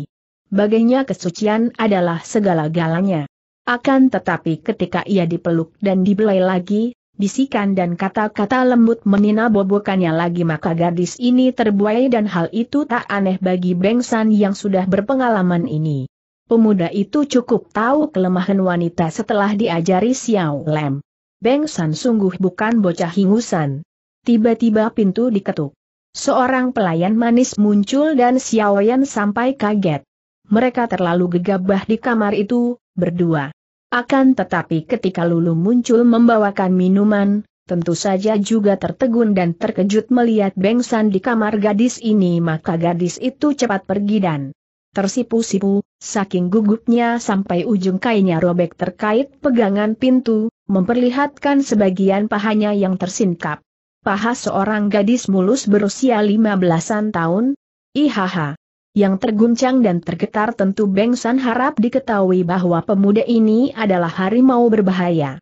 S1: Baginya kesucian adalah segala-galanya. Akan tetapi ketika ia dipeluk dan dibelai lagi, bisikan dan kata-kata lembut menina bobokannya lagi maka gadis ini terbuai dan hal itu tak aneh bagi Bengsan yang sudah berpengalaman ini. Pemuda itu cukup tahu kelemahan wanita setelah diajari Xiao Lem. Bengsan sungguh bukan bocah hingusan. Tiba-tiba pintu diketuk. Seorang pelayan manis muncul dan Xiao Yan sampai kaget. Mereka terlalu gegabah di kamar itu, berdua. Akan tetapi ketika Lulu muncul membawakan minuman, tentu saja juga tertegun dan terkejut melihat Bengsan di kamar gadis ini maka gadis itu cepat pergi dan tersipu-sipu, saking gugupnya sampai ujung kainnya robek terkait pegangan pintu, memperlihatkan sebagian pahanya yang tersingkap. Paha seorang gadis mulus berusia lima belasan tahun? Ihaha. Yang terguncang dan tergetar tentu Beng San harap diketahui bahwa pemuda ini adalah harimau berbahaya.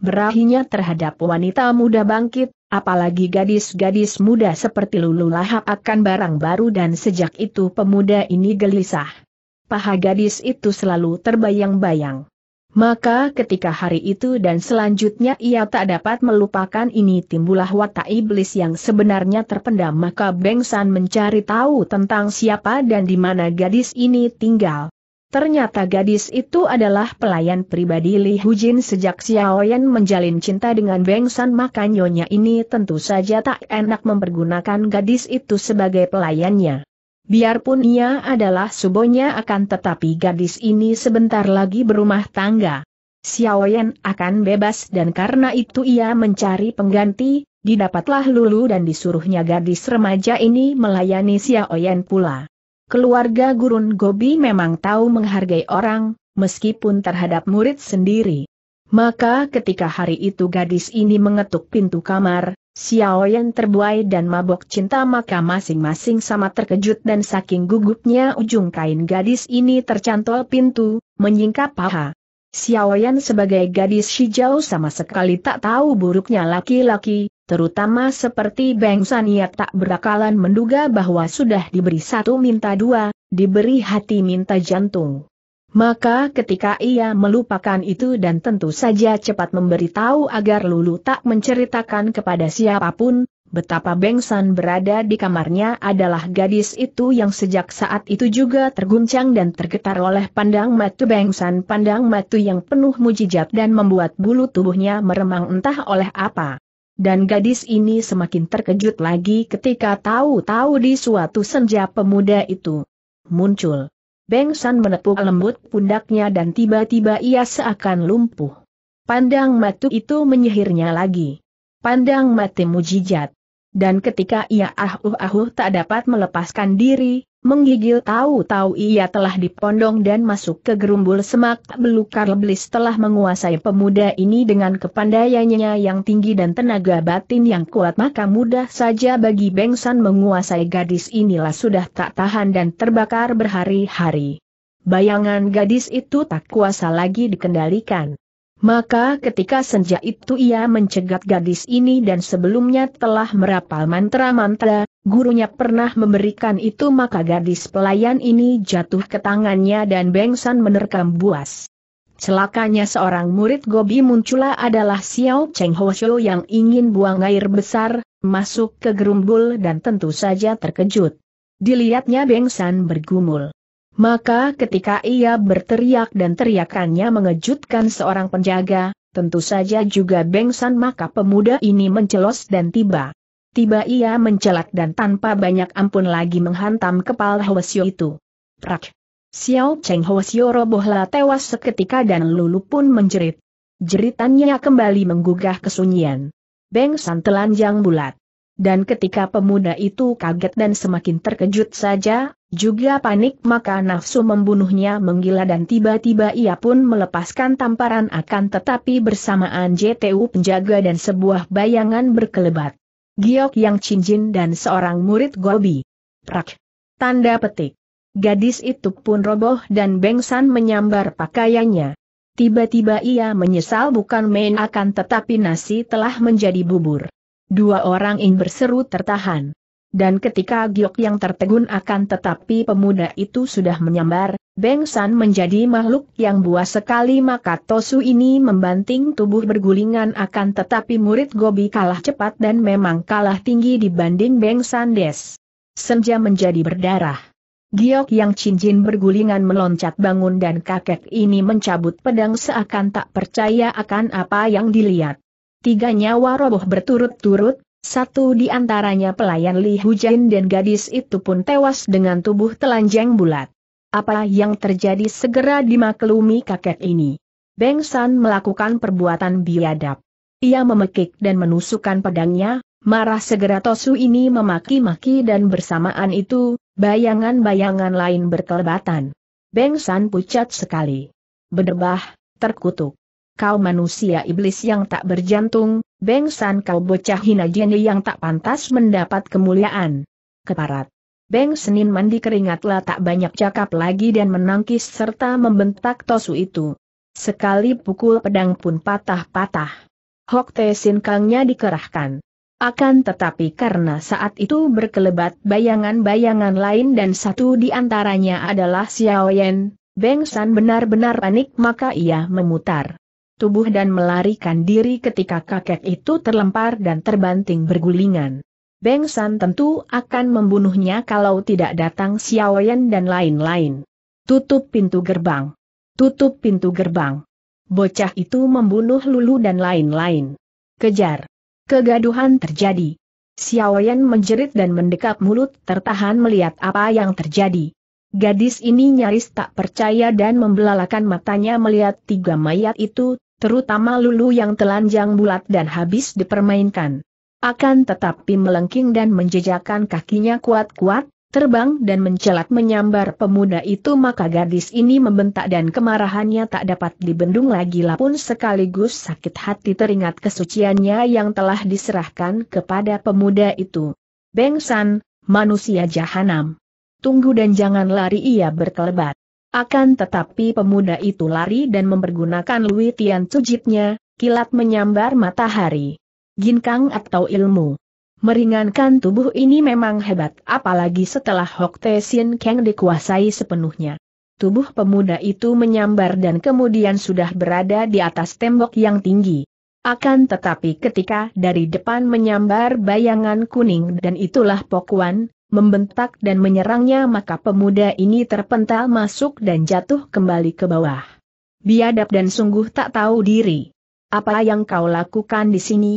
S1: Berahinya terhadap wanita muda bangkit, apalagi gadis-gadis muda seperti Lulu Lahap akan barang baru dan sejak itu pemuda ini gelisah. Paha gadis itu selalu terbayang-bayang. Maka ketika hari itu dan selanjutnya ia tak dapat melupakan ini timbulah watak iblis yang sebenarnya terpendam maka Bengsan mencari tahu tentang siapa dan di mana gadis ini tinggal. Ternyata gadis itu adalah pelayan pribadi Li Hujin sejak Xiaoyan menjalin cinta dengan Bengsan maka nyonya ini tentu saja tak enak mempergunakan gadis itu sebagai pelayannya. Biarpun ia adalah subonya akan tetapi gadis ini sebentar lagi berumah tangga. Xiaoyan akan bebas dan karena itu ia mencari pengganti, didapatlah Lulu dan disuruhnya gadis remaja ini melayani Xiaoyan pula. Keluarga Gurun Gobi memang tahu menghargai orang, meskipun terhadap murid sendiri. Maka ketika hari itu gadis ini mengetuk pintu kamar, Xiao Yan terbuai dan mabok cinta maka masing-masing sama terkejut dan saking gugupnya ujung kain gadis ini tercantol pintu, menyingkap paha. Xiao Yan sebagai gadis hijau sama sekali tak tahu buruknya laki-laki, terutama seperti Beng San ia tak berakalan menduga bahwa sudah diberi satu minta dua, diberi hati minta jantung. Maka ketika ia melupakan itu dan tentu saja cepat memberitahu agar Lulu tak menceritakan kepada siapapun, betapa Bengsan berada di kamarnya adalah gadis itu yang sejak saat itu juga terguncang dan tergetar oleh pandang matu Bengsan pandang matu yang penuh mujijat dan membuat bulu tubuhnya meremang entah oleh apa. Dan gadis ini semakin terkejut lagi ketika tahu-tahu di suatu senja pemuda itu muncul. Beng San menepuk lembut pundaknya dan tiba-tiba ia seakan lumpuh. Pandang matu itu menyihirnya lagi. Pandang mati mujijat. Dan ketika ia ahuh-ahuh tak dapat melepaskan diri, Menggigil tahu-tahu ia telah dipondong dan masuk ke gerumbul semak belukar leblis telah menguasai pemuda ini dengan kepandaiannya yang tinggi dan tenaga batin yang kuat maka mudah saja bagi Bengsan menguasai gadis inilah sudah tak tahan dan terbakar berhari-hari. Bayangan gadis itu tak kuasa lagi dikendalikan. Maka ketika senja itu ia mencegat gadis ini dan sebelumnya telah merapal mantra-mantra, gurunya pernah memberikan itu maka gadis pelayan ini jatuh ke tangannya dan Bengsan menerkam buas. Celakanya seorang murid Gobi muncullah adalah Xiao Cheng Shou yang ingin buang air besar, masuk ke gerumbul dan tentu saja terkejut. Dilihatnya Bengsan bergumul. Maka ketika ia berteriak dan teriakannya mengejutkan seorang penjaga, tentu saja juga bengsan maka pemuda ini mencelos dan tiba. Tiba ia mencelak dan tanpa banyak ampun lagi menghantam kepala Hwasyo itu. Prak! Xiao Cheng Hwasyo robohlah tewas seketika dan Lulu pun menjerit. Jeritannya kembali menggugah kesunyian. Bengsan telanjang bulat. Dan ketika pemuda itu kaget dan semakin terkejut saja, juga panik maka nafsu membunuhnya menggila dan tiba-tiba ia pun melepaskan tamparan akan tetapi bersamaan JTU penjaga dan sebuah bayangan berkelebat. Giok yang cincin dan seorang murid Gobi. Prak. Tanda petik. Gadis itu pun roboh dan Bengsan menyambar pakaiannya. Tiba-tiba ia menyesal bukan main akan tetapi nasi telah menjadi bubur. Dua orang ing berseru tertahan. Dan ketika giok yang tertegun akan tetapi pemuda itu sudah menyambar, Beng San menjadi makhluk yang buas sekali maka Tosu ini membanting tubuh bergulingan akan tetapi murid Gobi kalah cepat dan memang kalah tinggi dibanding Beng San Des. Senja menjadi berdarah. Giok yang cincin bergulingan meloncat bangun dan kakek ini mencabut pedang seakan tak percaya akan apa yang dilihat. Tiga nyawa roboh berturut-turut, satu di antaranya pelayan Li Hujain dan gadis itu pun tewas dengan tubuh telanjang bulat. Apa yang terjadi segera dimaklumi kakek ini. Beng San melakukan perbuatan biadab. Ia memekik dan menusukkan pedangnya, marah segera Tosu ini memaki-maki dan bersamaan itu, bayangan-bayangan lain berkelebatan. Beng San pucat sekali. Berdebah, terkutuk kau manusia iblis yang tak berjantung, bengsan kau bocah hina jeni yang tak pantas mendapat kemuliaan. Keparat. Beng Senin mandi keringatlah tak banyak cakap lagi dan menangkis serta membentak tosu itu. Sekali pukul pedang pun patah-patah. Hok Te Sin Kangnya dikerahkan. Akan tetapi karena saat itu berkelebat bayangan-bayangan lain dan satu di antaranya adalah Xiao Yan, Beng San benar-benar panik maka ia memutar tubuh dan melarikan diri ketika kakek itu terlempar dan terbanting bergulingan. Beng San tentu akan membunuhnya kalau tidak datang Xiaoyan dan lain-lain. Tutup pintu gerbang. Tutup pintu gerbang. Bocah itu membunuh Lulu dan lain-lain. Kejar. Kegaduhan terjadi. Xiaoyan menjerit dan mendekap mulut tertahan melihat apa yang terjadi. Gadis ini nyaris tak percaya dan membelalakan matanya melihat tiga mayat itu, terutama Lulu yang telanjang bulat dan habis dipermainkan. Akan tetapi melengking dan menjejakan kakinya kuat-kuat, terbang dan mencelat menyambar pemuda itu maka gadis ini membentak dan kemarahannya tak dapat dibendung lagi lapun sekaligus sakit hati teringat kesuciannya yang telah diserahkan kepada pemuda itu. Bengsan, manusia jahanam. Tunggu dan jangan lari ia berkelebat. Akan tetapi pemuda itu lari dan mempergunakan Lui Tian Cujitnya, kilat menyambar matahari. Ginkang atau ilmu. Meringankan tubuh ini memang hebat apalagi setelah Hok Te Sin Kang dikuasai sepenuhnya. Tubuh pemuda itu menyambar dan kemudian sudah berada di atas tembok yang tinggi. Akan tetapi ketika dari depan menyambar bayangan kuning dan itulah Pokuan, membentak dan menyerangnya maka pemuda ini terpental masuk dan jatuh kembali ke bawah. Biadab dan sungguh tak tahu diri. Apa yang kau lakukan di sini,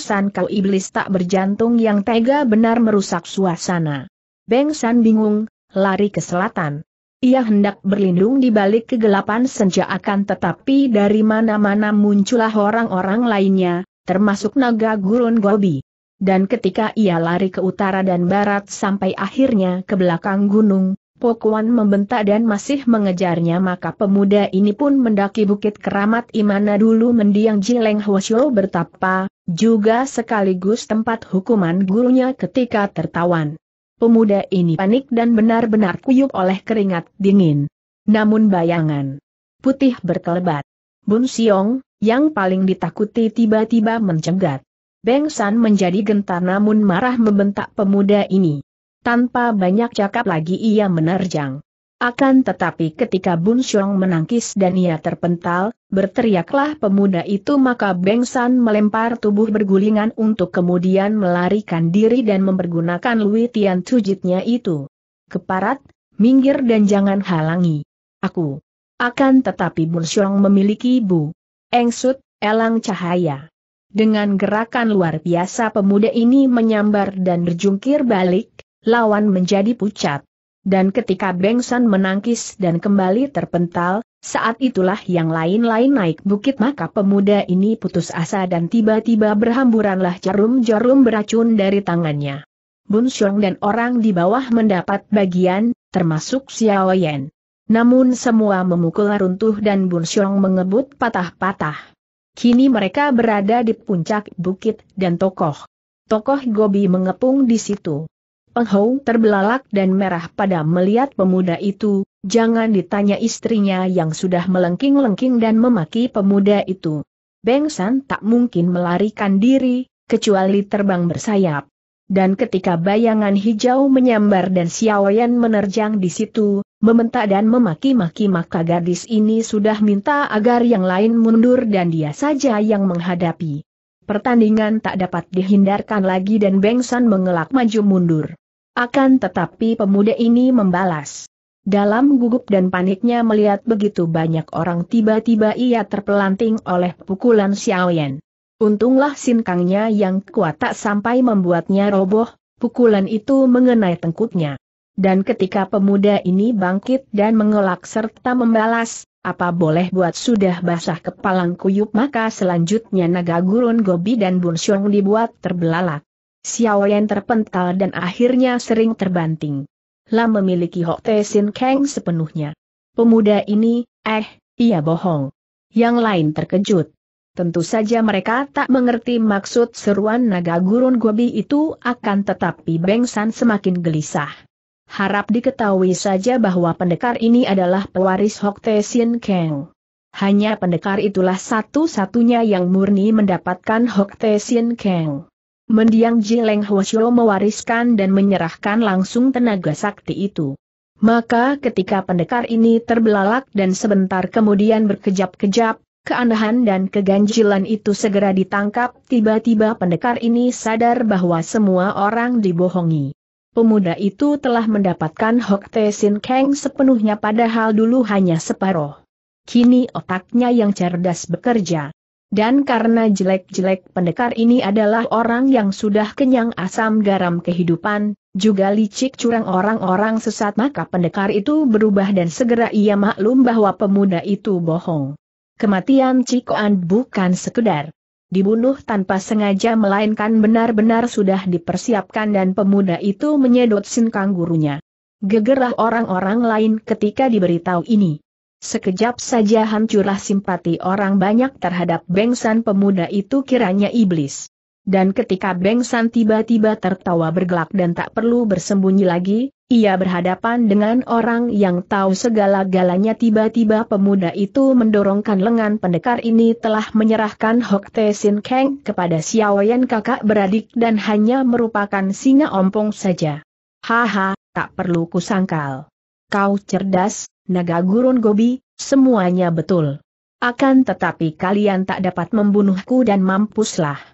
S1: San? kau iblis tak berjantung yang tega benar merusak suasana. San bingung, lari ke selatan. Ia hendak berlindung di balik kegelapan senja akan tetapi dari mana-mana muncullah orang-orang lainnya, termasuk naga gurun Gobi dan ketika ia lari ke utara dan barat sampai akhirnya ke belakang gunung, Pokuan membentak dan masih mengejarnya maka pemuda ini pun mendaki bukit keramat Imana dulu mendiang Jileng Hwasyo bertapa, juga sekaligus tempat hukuman gurunya ketika tertawan. Pemuda ini panik dan benar-benar kuyup oleh keringat dingin. Namun bayangan putih berkelebat. Bun Siong, yang paling ditakuti tiba-tiba mencegat. Beng San menjadi gentar namun marah membentak pemuda ini. Tanpa banyak cakap lagi ia menerjang. Akan tetapi ketika Bun Xiong menangkis dan ia terpental, berteriaklah pemuda itu maka Beng San melempar tubuh bergulingan untuk kemudian melarikan diri dan mempergunakan Lui Tian Tujitnya itu. Keparat, minggir dan jangan halangi. Aku. Akan tetapi Bun Xiong memiliki Bu. Engsut, elang cahaya. Dengan gerakan luar biasa pemuda ini menyambar dan berjungkir balik, lawan menjadi pucat. Dan ketika Bengsan menangkis dan kembali terpental, saat itulah yang lain-lain naik bukit maka pemuda ini putus asa dan tiba-tiba berhamburanlah jarum-jarum beracun dari tangannya. Bun Xiong dan orang di bawah mendapat bagian, termasuk Xiao Yan. Namun semua memukul runtuh dan Bun Xiong mengebut patah-patah. Kini mereka berada di puncak bukit dan tokoh. Tokoh Gobi mengepung di situ. Penghou terbelalak dan merah pada melihat pemuda itu, jangan ditanya istrinya yang sudah melengking-lengking dan memaki pemuda itu. Bengsan tak mungkin melarikan diri, kecuali terbang bersayap dan ketika bayangan hijau menyambar dan Xiaoyan menerjang di situ, membentak dan memaki-maki maka gadis ini sudah minta agar yang lain mundur dan dia saja yang menghadapi. Pertandingan tak dapat dihindarkan lagi dan Bengsan mengelak maju mundur. Akan tetapi pemuda ini membalas. Dalam gugup dan paniknya melihat begitu banyak orang tiba-tiba ia terpelanting oleh pukulan Xiaoyan. Untunglah sinkangnya yang kuat tak sampai membuatnya roboh, pukulan itu mengenai tengkuknya. Dan ketika pemuda ini bangkit dan mengelak serta membalas, apa boleh buat sudah basah kepalang kuyup maka selanjutnya naga gurun Gobi dan Bunsyong dibuat terbelalak. Xiao Xiaoyan terpental dan akhirnya sering terbanting. Lam memiliki Te Sin Kang sepenuhnya. Pemuda ini, eh, ia bohong. Yang lain terkejut. Tentu saja mereka tak mengerti maksud seruan naga gurun gobi itu akan tetapi Bengsan semakin gelisah. Harap diketahui saja bahwa pendekar ini adalah pewaris Hok Te Kang. Hanya pendekar itulah satu-satunya yang murni mendapatkan Hok Te Kang. Mendiang Jileng Hwasyo mewariskan dan menyerahkan langsung tenaga sakti itu. Maka ketika pendekar ini terbelalak dan sebentar kemudian berkejap-kejap, Keanehan dan keganjilan itu segera ditangkap, tiba-tiba pendekar ini sadar bahwa semua orang dibohongi. Pemuda itu telah mendapatkan Hok Te Sin Kang sepenuhnya padahal dulu hanya separoh. Kini otaknya yang cerdas bekerja. Dan karena jelek-jelek pendekar ini adalah orang yang sudah kenyang asam garam kehidupan, juga licik curang orang-orang sesat maka pendekar itu berubah dan segera ia maklum bahwa pemuda itu bohong. Kematian Cikoan bukan sekedar dibunuh tanpa sengaja melainkan benar-benar sudah dipersiapkan dan pemuda itu menyedot sinkang gurunya. Gegerah orang-orang lain ketika diberitahu ini. Sekejap saja hancurlah simpati orang banyak terhadap bengsan pemuda itu kiranya iblis. Dan ketika Beng San tiba-tiba tertawa bergelak dan tak perlu bersembunyi lagi, ia berhadapan dengan orang yang tahu segala-galanya tiba-tiba pemuda itu mendorongkan lengan pendekar ini telah menyerahkan Hok Te Sin Kang kepada Xiaoyan kakak beradik dan hanya merupakan singa ompong saja. Haha, tak perlu kusangkal. Kau cerdas, naga gurun gobi, semuanya betul. Akan tetapi kalian tak dapat membunuhku dan mampuslah.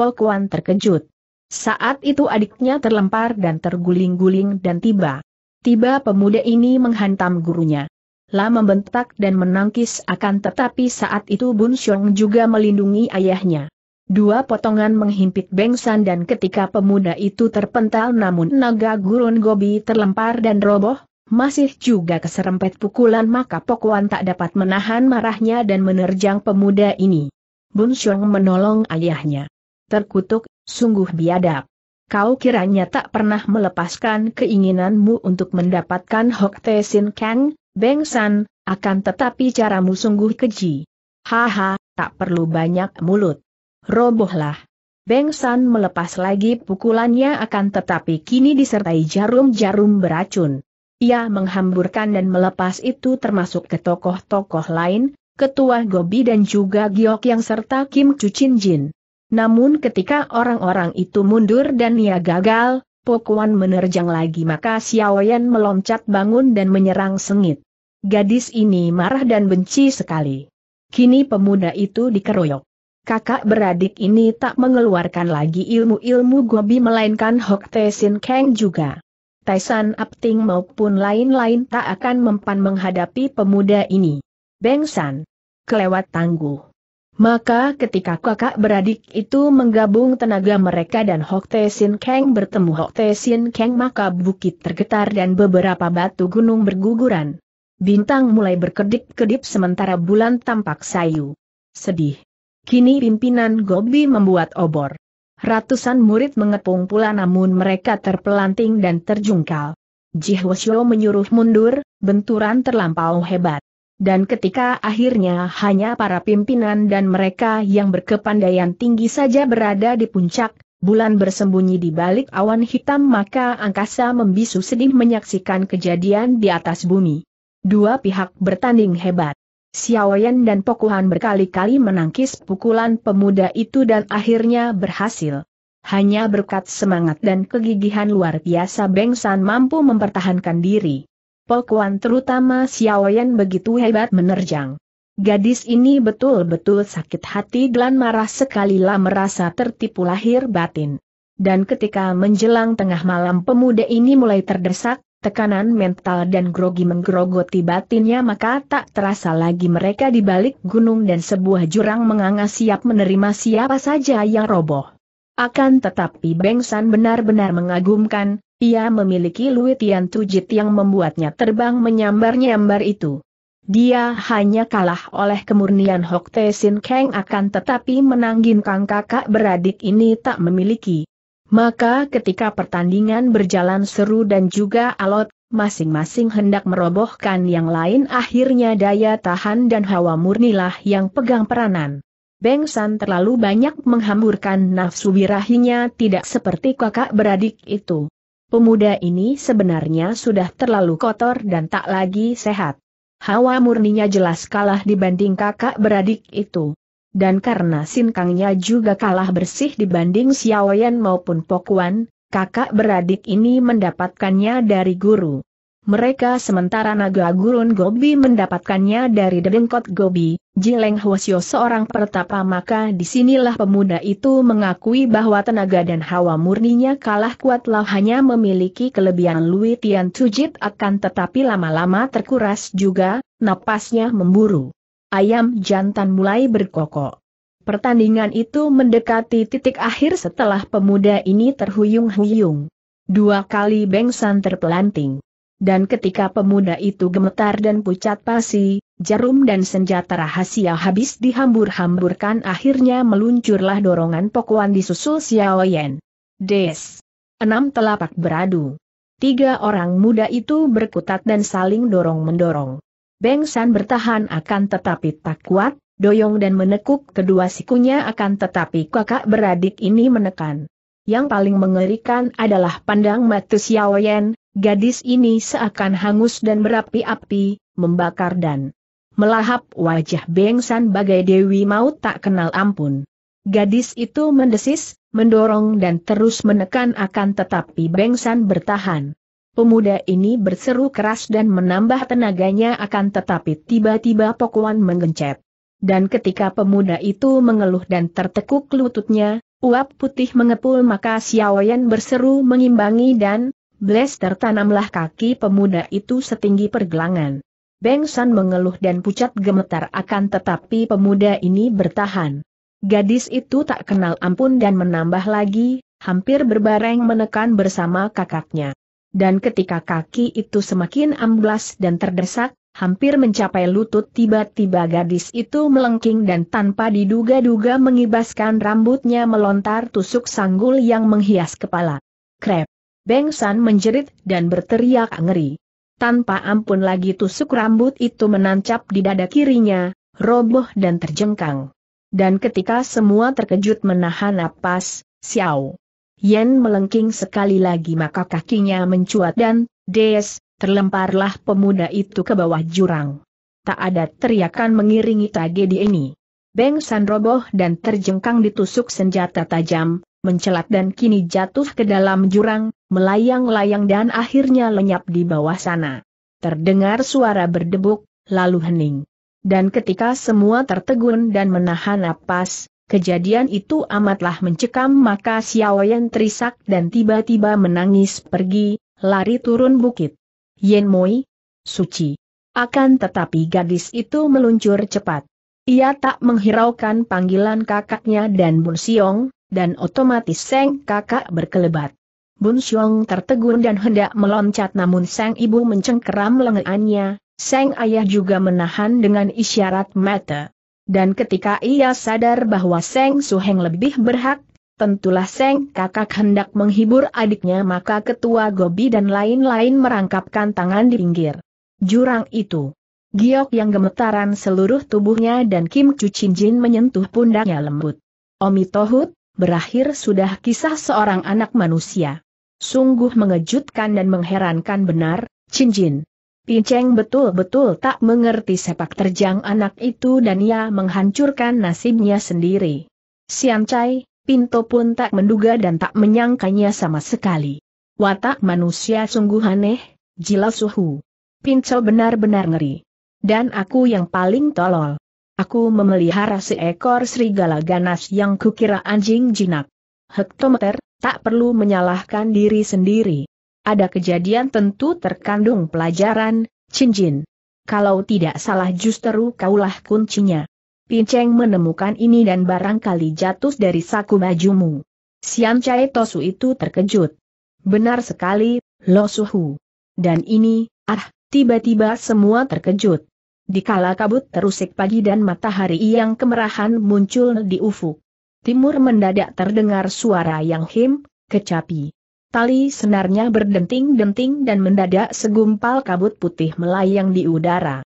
S1: Pokuan terkejut. Saat itu adiknya terlempar dan terguling-guling dan tiba. Tiba pemuda ini menghantam gurunya. La membentak dan menangkis akan tetapi saat itu Bun Xiong juga melindungi ayahnya. Dua potongan menghimpit bengsan dan ketika pemuda itu terpental namun naga gurun gobi terlempar dan roboh, masih juga keserempet pukulan maka Pokuan tak dapat menahan marahnya dan menerjang pemuda ini. Bun Xiong menolong ayahnya terkutuk, sungguh biadab. Kau kiranya tak pernah melepaskan keinginanmu untuk mendapatkan Hok Te Sin Kang, Beng San, akan tetapi caramu sungguh keji. Haha, tak perlu banyak mulut. Robohlah. Beng San melepas lagi pukulannya akan tetapi kini disertai jarum-jarum beracun. Ia menghamburkan dan melepas itu termasuk ke tokoh-tokoh lain, Ketua Gobi dan juga Giok yang serta Kim Chu Chin Jin. Namun ketika orang-orang itu mundur dan ia gagal, Pokuan menerjang lagi maka Xiaoyan meloncat bangun dan menyerang sengit. Gadis ini marah dan benci sekali. Kini pemuda itu dikeroyok. Kakak beradik ini tak mengeluarkan lagi ilmu-ilmu gobi melainkan Hok Tesin Kang juga. Taisan Apting maupun lain-lain tak akan mempan menghadapi pemuda ini. Bengsan. Kelewat tangguh. Maka ketika kakak beradik itu menggabung tenaga mereka dan Hok Te Sin Kang bertemu Hok Te Sin Kang maka bukit tergetar dan beberapa batu gunung berguguran. Bintang mulai berkedip-kedip sementara bulan tampak sayu. Sedih. Kini pimpinan Gobi membuat obor. Ratusan murid mengepung pula namun mereka terpelanting dan terjungkal. Jihwasyo menyuruh mundur, benturan terlampau hebat. Dan ketika akhirnya hanya para pimpinan dan mereka yang berkepandaian tinggi saja berada di puncak, bulan bersembunyi di balik awan hitam maka angkasa membisu sedih menyaksikan kejadian di atas bumi. Dua pihak bertanding hebat. Xiaoyan dan Pokuhan berkali-kali menangkis pukulan pemuda itu dan akhirnya berhasil. Hanya berkat semangat dan kegigihan luar biasa Beng San mampu mempertahankan diri. Pokuan terutama Xiaoyan begitu hebat menerjang. Gadis ini betul-betul sakit hati dan marah sekali sekalilah merasa tertipu lahir batin. Dan ketika menjelang tengah malam pemuda ini mulai terdesak, tekanan mental dan grogi menggerogoti batinnya maka tak terasa lagi mereka di balik gunung dan sebuah jurang menganga siap menerima siapa saja yang roboh. Akan tetapi Beng benar-benar mengagumkan, ia memiliki Luitian Tujit yang membuatnya terbang menyambar-nyambar itu. Dia hanya kalah oleh kemurnian Hok Te Sin Kang akan tetapi menanggin Kang kakak beradik ini tak memiliki. Maka ketika pertandingan berjalan seru dan juga alot, masing-masing hendak merobohkan yang lain akhirnya daya tahan dan hawa murnilah yang pegang peranan. Beng San terlalu banyak menghamburkan nafsu birahinya tidak seperti kakak beradik itu. Pemuda ini sebenarnya sudah terlalu kotor dan tak lagi sehat. Hawa murninya jelas kalah dibanding kakak beradik itu. Dan karena sinkangnya juga kalah bersih dibanding Xiaoyan maupun Pokuan, kakak beradik ini mendapatkannya dari guru. Mereka sementara naga gurun Gobi mendapatkannya dari dedengkot Gobi, Jileng Hwasyo seorang pertapa maka disinilah pemuda itu mengakui bahwa tenaga dan hawa murninya kalah kuatlah hanya memiliki kelebihan Lui Tian Tujit akan tetapi lama-lama terkuras juga, napasnya memburu. Ayam jantan mulai berkokok. Pertandingan itu mendekati titik akhir setelah pemuda ini terhuyung-huyung. Dua kali Bengsan terpelanting dan ketika pemuda itu gemetar dan pucat pasi, jarum dan senjata rahasia habis dihambur-hamburkan akhirnya meluncurlah dorongan pokuan disusul Xiao Yan. Des. Enam telapak beradu. Tiga orang muda itu berkutat dan saling dorong-mendorong. Beng San bertahan akan tetapi tak kuat, doyong dan menekuk kedua sikunya akan tetapi kakak beradik ini menekan. Yang paling mengerikan adalah pandang mata Xiao Yan, gadis ini seakan hangus dan berapi-api, membakar dan melahap wajah Bengsan bagai Dewi maut tak kenal ampun. Gadis itu mendesis, mendorong dan terus menekan akan tetapi Bengsan bertahan. Pemuda ini berseru keras dan menambah tenaganya akan tetapi tiba-tiba Pokuan menggencet. Dan ketika pemuda itu mengeluh dan tertekuk lututnya, Uap putih mengepul maka Xiaoyan berseru mengimbangi dan, blaster tanamlah kaki pemuda itu setinggi pergelangan. Beng San mengeluh dan pucat gemetar akan tetapi pemuda ini bertahan. Gadis itu tak kenal ampun dan menambah lagi, hampir berbareng menekan bersama kakaknya. Dan ketika kaki itu semakin amblas dan terdesak, hampir mencapai lutut tiba-tiba gadis itu melengking dan tanpa diduga-duga mengibaskan rambutnya melontar tusuk sanggul yang menghias kepala. Krep! Beng San menjerit dan berteriak ngeri. Tanpa ampun lagi tusuk rambut itu menancap di dada kirinya, roboh dan terjengkang. Dan ketika semua terkejut menahan napas, Xiao Yan melengking sekali lagi maka kakinya mencuat dan, des, terlemparlah pemuda itu ke bawah jurang. Tak ada teriakan mengiringi tragedi ini. Beng San roboh dan terjengkang ditusuk senjata tajam, mencelat dan kini jatuh ke dalam jurang, melayang-layang dan akhirnya lenyap di bawah sana. Terdengar suara berdebuk, lalu hening. Dan ketika semua tertegun dan menahan napas, kejadian itu amatlah mencekam maka Xiaoyan terisak dan tiba-tiba menangis pergi, lari turun bukit. Yen Moi, suci. Akan tetapi gadis itu meluncur cepat. Ia tak menghiraukan panggilan kakaknya dan Bun Siong, dan otomatis Seng kakak berkelebat. Bun Siong tertegun dan hendak meloncat namun Seng ibu mencengkeram lengannya, Seng ayah juga menahan dengan isyarat mata. Dan ketika ia sadar bahwa Seng Suheng lebih berhak, Tentulah Seng kakak hendak menghibur adiknya maka ketua Gobi dan lain-lain merangkapkan tangan di pinggir jurang itu. Giok yang gemetaran seluruh tubuhnya dan Kim Cucin Jin menyentuh pundaknya lembut. Omi Tohut, berakhir sudah kisah seorang anak manusia. Sungguh mengejutkan dan mengherankan benar, Cin Jin. Pinceng betul-betul tak mengerti sepak terjang anak itu dan ia menghancurkan nasibnya sendiri. Sian Chai, Pinto pun tak menduga dan tak menyangkanya sama sekali. Watak manusia sungguh aneh, jila suhu. Pinto benar-benar ngeri. Dan aku yang paling tolol. Aku memelihara seekor serigala ganas yang kukira anjing jinak. Hektometer, tak perlu menyalahkan diri sendiri. Ada kejadian tentu terkandung pelajaran, cincin. Kalau tidak salah justru kaulah kuncinya. Pinceng menemukan ini dan barangkali jatuh dari saku bajumu. Sian Chai Tosu itu terkejut. Benar sekali, Lo Suhu. Dan ini, ah, tiba-tiba semua terkejut. Dikala kabut terusik pagi dan matahari yang kemerahan muncul di ufuk. Timur mendadak terdengar suara yang him, kecapi. Tali senarnya berdenting-denting dan mendadak segumpal kabut putih melayang di udara.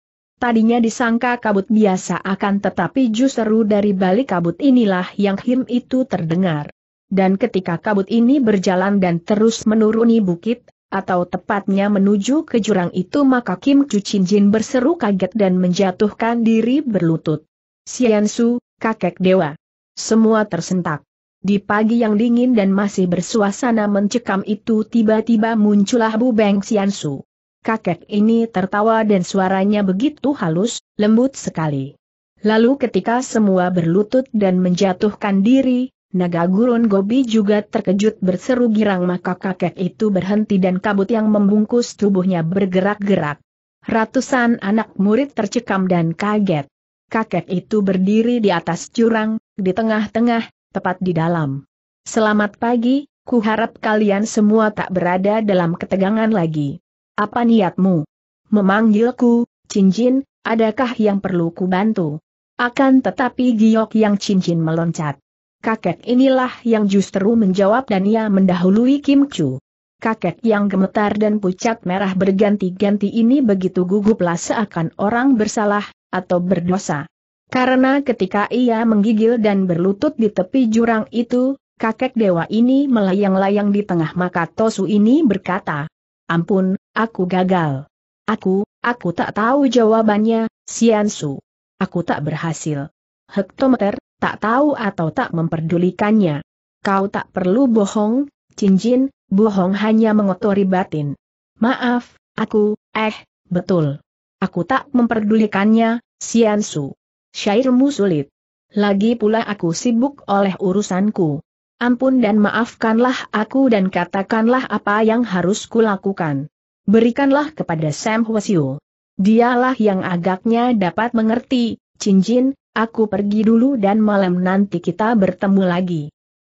S1: Tadinya disangka kabut biasa akan tetapi justru dari balik kabut inilah yang him itu terdengar. Dan ketika kabut ini berjalan dan terus menuruni bukit, atau tepatnya menuju ke jurang itu maka Kim Cucin Jin berseru kaget dan menjatuhkan diri berlutut. Su, kakek dewa. Semua tersentak. Di pagi yang dingin dan masih bersuasana mencekam itu tiba-tiba muncullah Bu Beng Su. Kakek ini tertawa dan suaranya begitu halus, lembut sekali. Lalu ketika semua berlutut dan menjatuhkan diri, naga gurun Gobi juga terkejut berseru girang maka kakek itu berhenti dan kabut yang membungkus tubuhnya bergerak-gerak. Ratusan anak murid tercekam dan kaget. Kakek itu berdiri di atas jurang, di tengah-tengah, tepat di dalam. Selamat pagi, kuharap kalian semua tak berada dalam ketegangan lagi. Apa niatmu? Memanggilku, cincin, adakah yang perlu ku bantu? Akan tetapi giok yang cincin meloncat. Kakek inilah yang justru menjawab dan ia mendahului Kim Chu. Kakek yang gemetar dan pucat merah berganti-ganti ini begitu guguplah seakan orang bersalah, atau berdosa. Karena ketika ia menggigil dan berlutut di tepi jurang itu, kakek dewa ini melayang-layang di tengah maka Tosu ini berkata, Ampun, Aku gagal. Aku, aku tak tahu jawabannya, Siansu. Aku tak berhasil. Hektometer, tak tahu atau tak memperdulikannya. Kau tak perlu bohong, cincin, bohong hanya mengotori batin. Maaf, aku, eh, betul. Aku tak memperdulikannya, Siansu. Syairmu sulit. Lagi pula aku sibuk oleh urusanku. Ampun dan maafkanlah aku dan katakanlah apa yang harus kulakukan. Berikanlah kepada Sam Hwasyu. Dialah yang agaknya dapat mengerti, cincin, aku pergi dulu dan malam nanti kita bertemu lagi.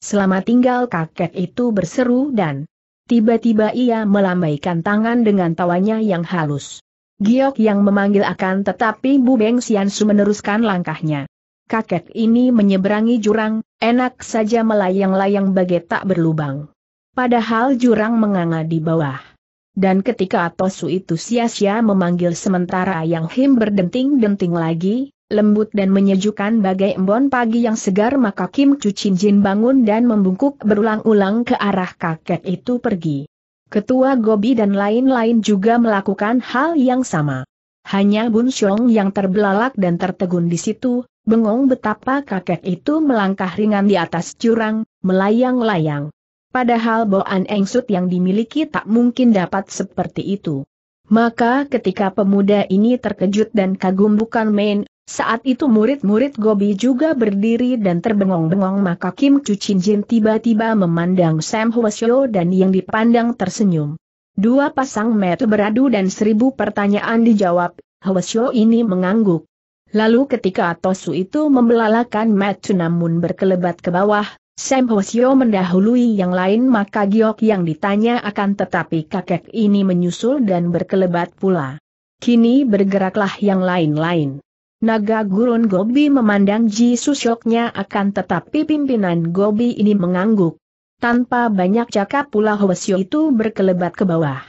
S1: Selama tinggal kakek itu berseru dan tiba-tiba ia melambaikan tangan dengan tawanya yang halus. Giok yang memanggil akan tetapi Bu Beng Xiansu meneruskan langkahnya. Kakek ini menyeberangi jurang, enak saja melayang-layang bagai tak berlubang. Padahal jurang menganga di bawah. Dan ketika Tosu itu sia-sia memanggil sementara Yang Him berdenting-denting lagi, lembut dan menyejukkan bagai embon pagi yang segar maka Kim Cucin Jin bangun dan membungkuk berulang-ulang ke arah kakek itu pergi. Ketua Gobi dan lain-lain juga melakukan hal yang sama. Hanya Bun Xiong yang terbelalak dan tertegun di situ, bengong betapa kakek itu melangkah ringan di atas jurang, melayang-layang padahal Boan Engsut yang dimiliki tak mungkin dapat seperti itu. Maka ketika pemuda ini terkejut dan kagum bukan main, saat itu murid-murid Gobi juga berdiri dan terbengong-bengong maka Kim Cucin Jin tiba-tiba memandang Sam Hwasyo dan yang dipandang tersenyum. Dua pasang mata beradu dan seribu pertanyaan dijawab, Hwasyo ini mengangguk. Lalu ketika Tosu itu membelalakan mata namun berkelebat ke bawah, Sam Hwasyo mendahului yang lain maka Giok yang ditanya akan tetapi kakek ini menyusul dan berkelebat pula. Kini bergeraklah yang lain-lain. Naga gurun Gobi memandang Ji Susyoknya akan tetapi pimpinan Gobi ini mengangguk. Tanpa banyak cakap pula Hwasyo itu berkelebat ke bawah.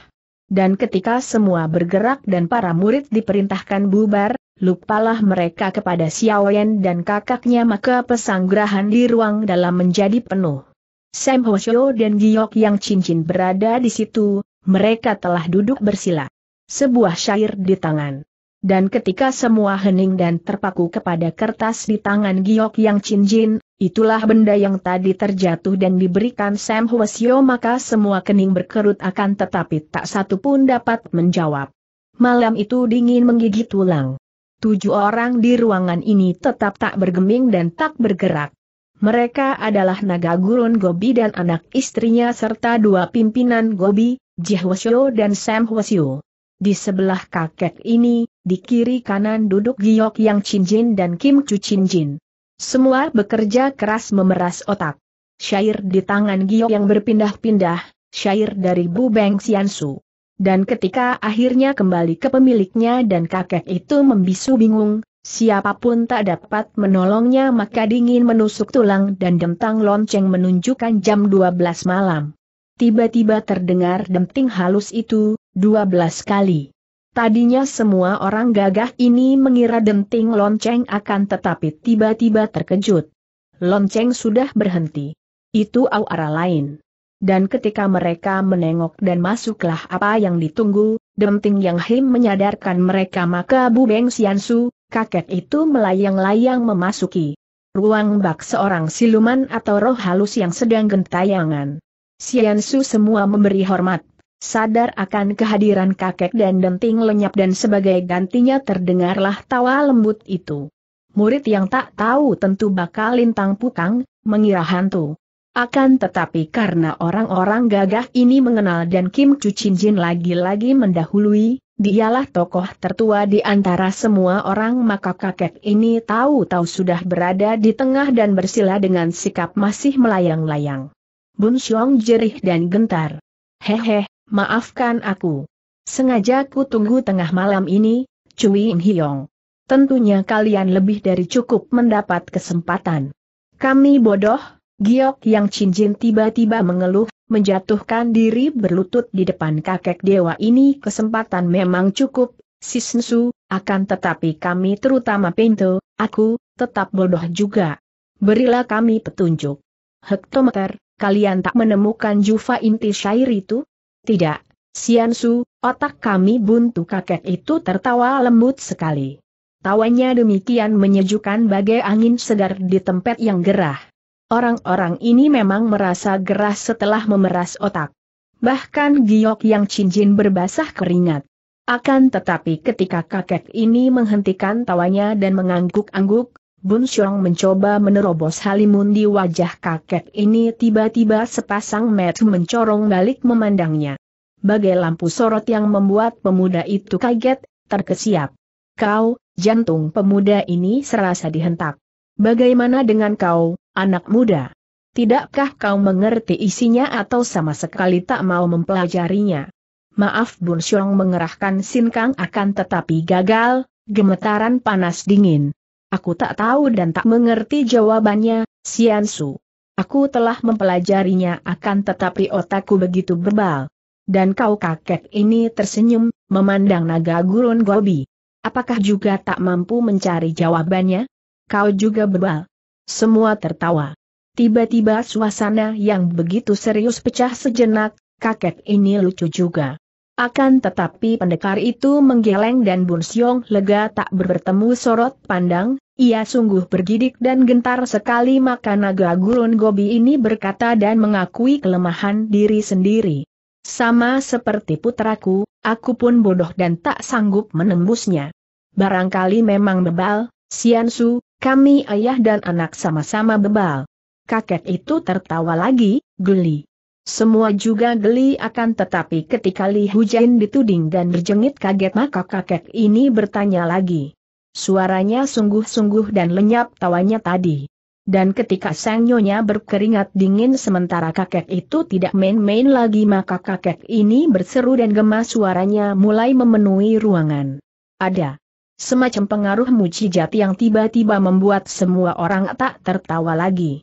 S1: Dan ketika semua bergerak dan para murid diperintahkan bubar, lupalah mereka kepada Xiaoyan dan kakaknya maka pesanggrahan di ruang dalam menjadi penuh. Sam Hoshio dan Giok yang cincin berada di situ, mereka telah duduk bersila. Sebuah syair di tangan. Dan ketika semua hening dan terpaku kepada kertas di tangan Giok yang cincin, itulah benda yang tadi terjatuh dan diberikan Sam Hoshio maka semua kening berkerut akan tetapi tak satu pun dapat menjawab. Malam itu dingin menggigit tulang tujuh orang di ruangan ini tetap tak bergeming dan tak bergerak. Mereka adalah naga gurun Gobi dan anak istrinya serta dua pimpinan Gobi, Jihwasyo dan Sam Hwasyo. Di sebelah kakek ini, di kiri kanan duduk Giyok Yang Chinjin dan Kim Chu Chinjin. Semua bekerja keras memeras otak. Syair di tangan Giyok yang berpindah-pindah, syair dari Bu Beng Xiansu dan ketika akhirnya kembali ke pemiliknya dan kakek itu membisu bingung, siapapun tak dapat menolongnya maka dingin menusuk tulang dan dentang lonceng menunjukkan jam 12 malam. Tiba-tiba terdengar denting halus itu, 12 kali. Tadinya semua orang gagah ini mengira denting lonceng akan tetapi tiba-tiba terkejut. Lonceng sudah berhenti. Itu aura lain. Dan ketika mereka menengok dan masuklah apa yang ditunggu, Demting Yang Him menyadarkan mereka maka Bu Beng Siansu, kakek itu melayang-layang memasuki ruang bak seorang siluman atau roh halus yang sedang gentayangan. Siansu semua memberi hormat, sadar akan kehadiran kakek dan Demting lenyap dan sebagai gantinya terdengarlah tawa lembut itu. Murid yang tak tahu tentu bakal lintang pukang, mengira hantu. Akan tetapi karena orang-orang gagah ini mengenal dan Kim Chu Chin Jin lagi-lagi mendahului, dialah tokoh tertua di antara semua orang maka kakek ini tahu-tahu sudah berada di tengah dan bersila dengan sikap masih melayang-layang. Bun Xiong jerih dan gentar. Hehe, maafkan aku. Sengaja ku tunggu tengah malam ini, Cui In Hiong. Tentunya kalian lebih dari cukup mendapat kesempatan. Kami bodoh, Giok yang cincin tiba-tiba mengeluh, menjatuhkan diri berlutut di depan kakek dewa ini kesempatan memang cukup, Sisnsu, akan tetapi kami terutama pintu, aku, tetap bodoh juga. Berilah kami petunjuk. Hektometer, kalian tak menemukan Jufa inti syair itu? Tidak, Siansu, otak kami buntu kakek itu tertawa lembut sekali. Tawanya demikian menyejukkan bagai angin segar di tempat yang gerah. Orang-orang ini memang merasa gerah setelah memeras otak. Bahkan giok yang cincin berbasah keringat. Akan tetapi ketika kakek ini menghentikan tawanya dan mengangguk-angguk, Bun Xiong mencoba menerobos halimun di wajah kakek ini tiba-tiba sepasang mata mencorong balik memandangnya. Bagai lampu sorot yang membuat pemuda itu kaget, terkesiap. Kau, jantung pemuda ini serasa dihentak. Bagaimana dengan kau, anak muda. Tidakkah kau mengerti isinya atau sama sekali tak mau mempelajarinya? Maaf Bun Xiong mengerahkan Kang akan tetapi gagal, gemetaran panas dingin. Aku tak tahu dan tak mengerti jawabannya, Sian Su. Aku telah mempelajarinya akan tetapi otakku begitu bebal. Dan kau kakek ini tersenyum, memandang naga gurun Gobi. Apakah juga tak mampu mencari jawabannya? Kau juga bebal. Semua tertawa. Tiba-tiba suasana yang begitu serius pecah sejenak, kakek ini lucu juga. Akan tetapi pendekar itu menggeleng dan Bun Siong lega tak bertemu sorot pandang, ia sungguh bergidik dan gentar sekali maka naga gurun gobi ini berkata dan mengakui kelemahan diri sendiri. Sama seperti putraku, aku pun bodoh dan tak sanggup menembusnya. Barangkali memang bebal, Sian Su, kami ayah dan anak sama-sama bebal. Kakek itu tertawa lagi, geli. Semua juga geli akan tetapi ketika Li Hujain dituding dan berjengit kaget maka kakek ini bertanya lagi. Suaranya sungguh-sungguh dan lenyap tawanya tadi. Dan ketika sang nyonya berkeringat dingin sementara kakek itu tidak main-main lagi maka kakek ini berseru dan gemas suaranya mulai memenuhi ruangan. Ada. Semacam pengaruh mujizat yang tiba-tiba membuat semua orang tak tertawa lagi.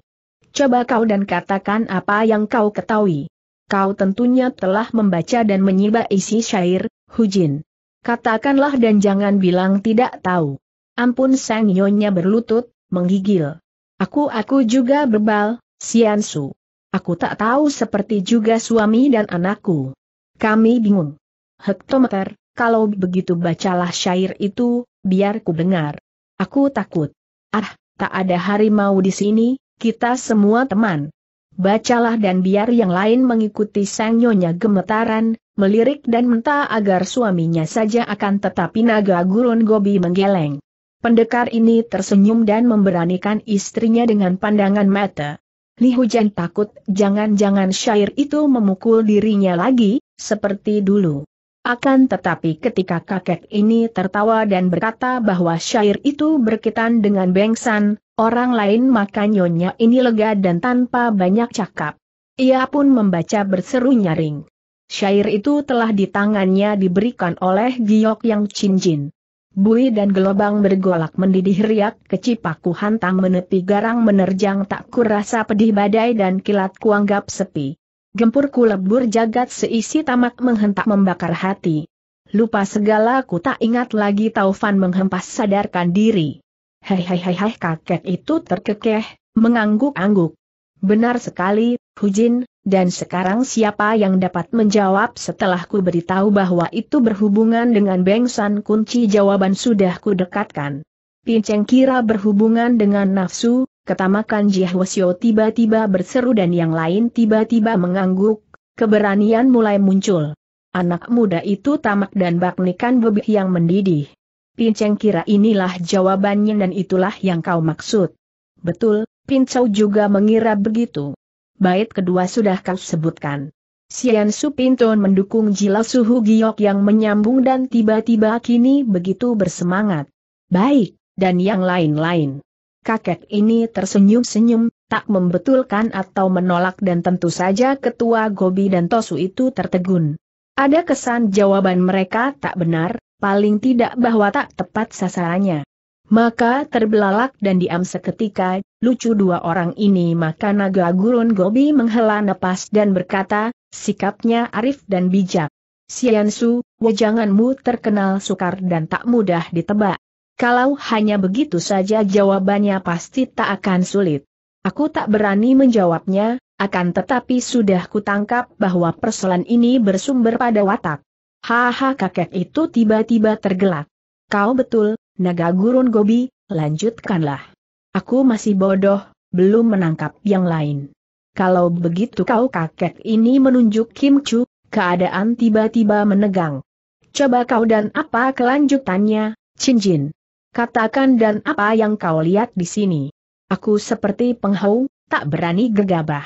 S1: Coba kau dan katakan apa yang kau ketahui. Kau tentunya telah membaca dan menyibak isi syair, Hujin. Katakanlah dan jangan bilang tidak tahu. Ampun sang nyonya berlutut, menggigil. Aku aku juga Sian Siansu. Aku tak tahu seperti juga suami dan anakku. Kami bingung. Hektometer, kalau begitu bacalah syair itu, biar ku dengar. Aku takut. Ah, tak ada harimau di sini, kita semua teman. Bacalah dan biar yang lain mengikuti sang nyonya gemetaran, melirik dan mentah agar suaminya saja akan tetapi naga gurun Gobi menggeleng. Pendekar ini tersenyum dan memberanikan istrinya dengan pandangan mata. Li Hujan takut jangan-jangan syair itu memukul dirinya lagi, seperti dulu. Akan tetapi ketika kakek ini tertawa dan berkata bahwa syair itu berkaitan dengan bengsan, orang lain maka nyonya ini lega dan tanpa banyak cakap. Ia pun membaca berseru nyaring. Syair itu telah di tangannya diberikan oleh Giok Yang cincin. Bui dan gelobang bergolak mendidih riak kecipaku hantam menepi garang menerjang tak kurasa pedih badai dan kilat kuanggap sepi. Gempurku lebur jagat seisi tamak menghentak membakar hati. Lupa segala ku tak ingat lagi Taufan menghempas sadarkan diri. Hei hei hei hei kakek itu terkekeh, mengangguk-angguk. Benar sekali, Hujin, dan sekarang siapa yang dapat menjawab setelah ku beritahu bahwa itu berhubungan dengan bengsan kunci jawaban sudah ku dekatkan. Pinceng kira berhubungan dengan nafsu, Ketamakan Jiahwasyo tiba-tiba berseru dan yang lain tiba-tiba mengangguk, keberanian mulai muncul. Anak muda itu tamak dan baknikan bebih yang mendidih. Pinceng kira inilah jawabannya dan itulah yang kau maksud. Betul, Pincau juga mengira begitu. Bait kedua sudah kau sebutkan. Sian Su pinton mendukung Jila Suhu Giok yang menyambung dan tiba-tiba kini begitu bersemangat. Baik, dan yang lain-lain kakek ini tersenyum-senyum, tak membetulkan atau menolak dan tentu saja ketua Gobi dan Tosu itu tertegun. Ada kesan jawaban mereka tak benar, paling tidak bahwa tak tepat sasarannya. Maka terbelalak dan diam seketika, lucu dua orang ini maka naga gurun Gobi menghela nafas dan berkata, sikapnya arif dan bijak. Siansu, wajanganmu terkenal sukar dan tak mudah ditebak. Kalau hanya begitu saja jawabannya pasti tak akan sulit. Aku tak berani menjawabnya, akan tetapi sudah kutangkap bahwa persoalan ini bersumber pada watak. Haha kakek itu tiba-tiba tergelak. Kau betul, naga gurun gobi, lanjutkanlah. Aku masih bodoh, belum menangkap yang lain. Kalau begitu kau kakek ini menunjuk Kim Chu, keadaan tiba-tiba menegang. Coba kau dan apa kelanjutannya, Cincin. Katakan dan apa yang kau lihat di sini. Aku seperti penghau, tak berani gegabah.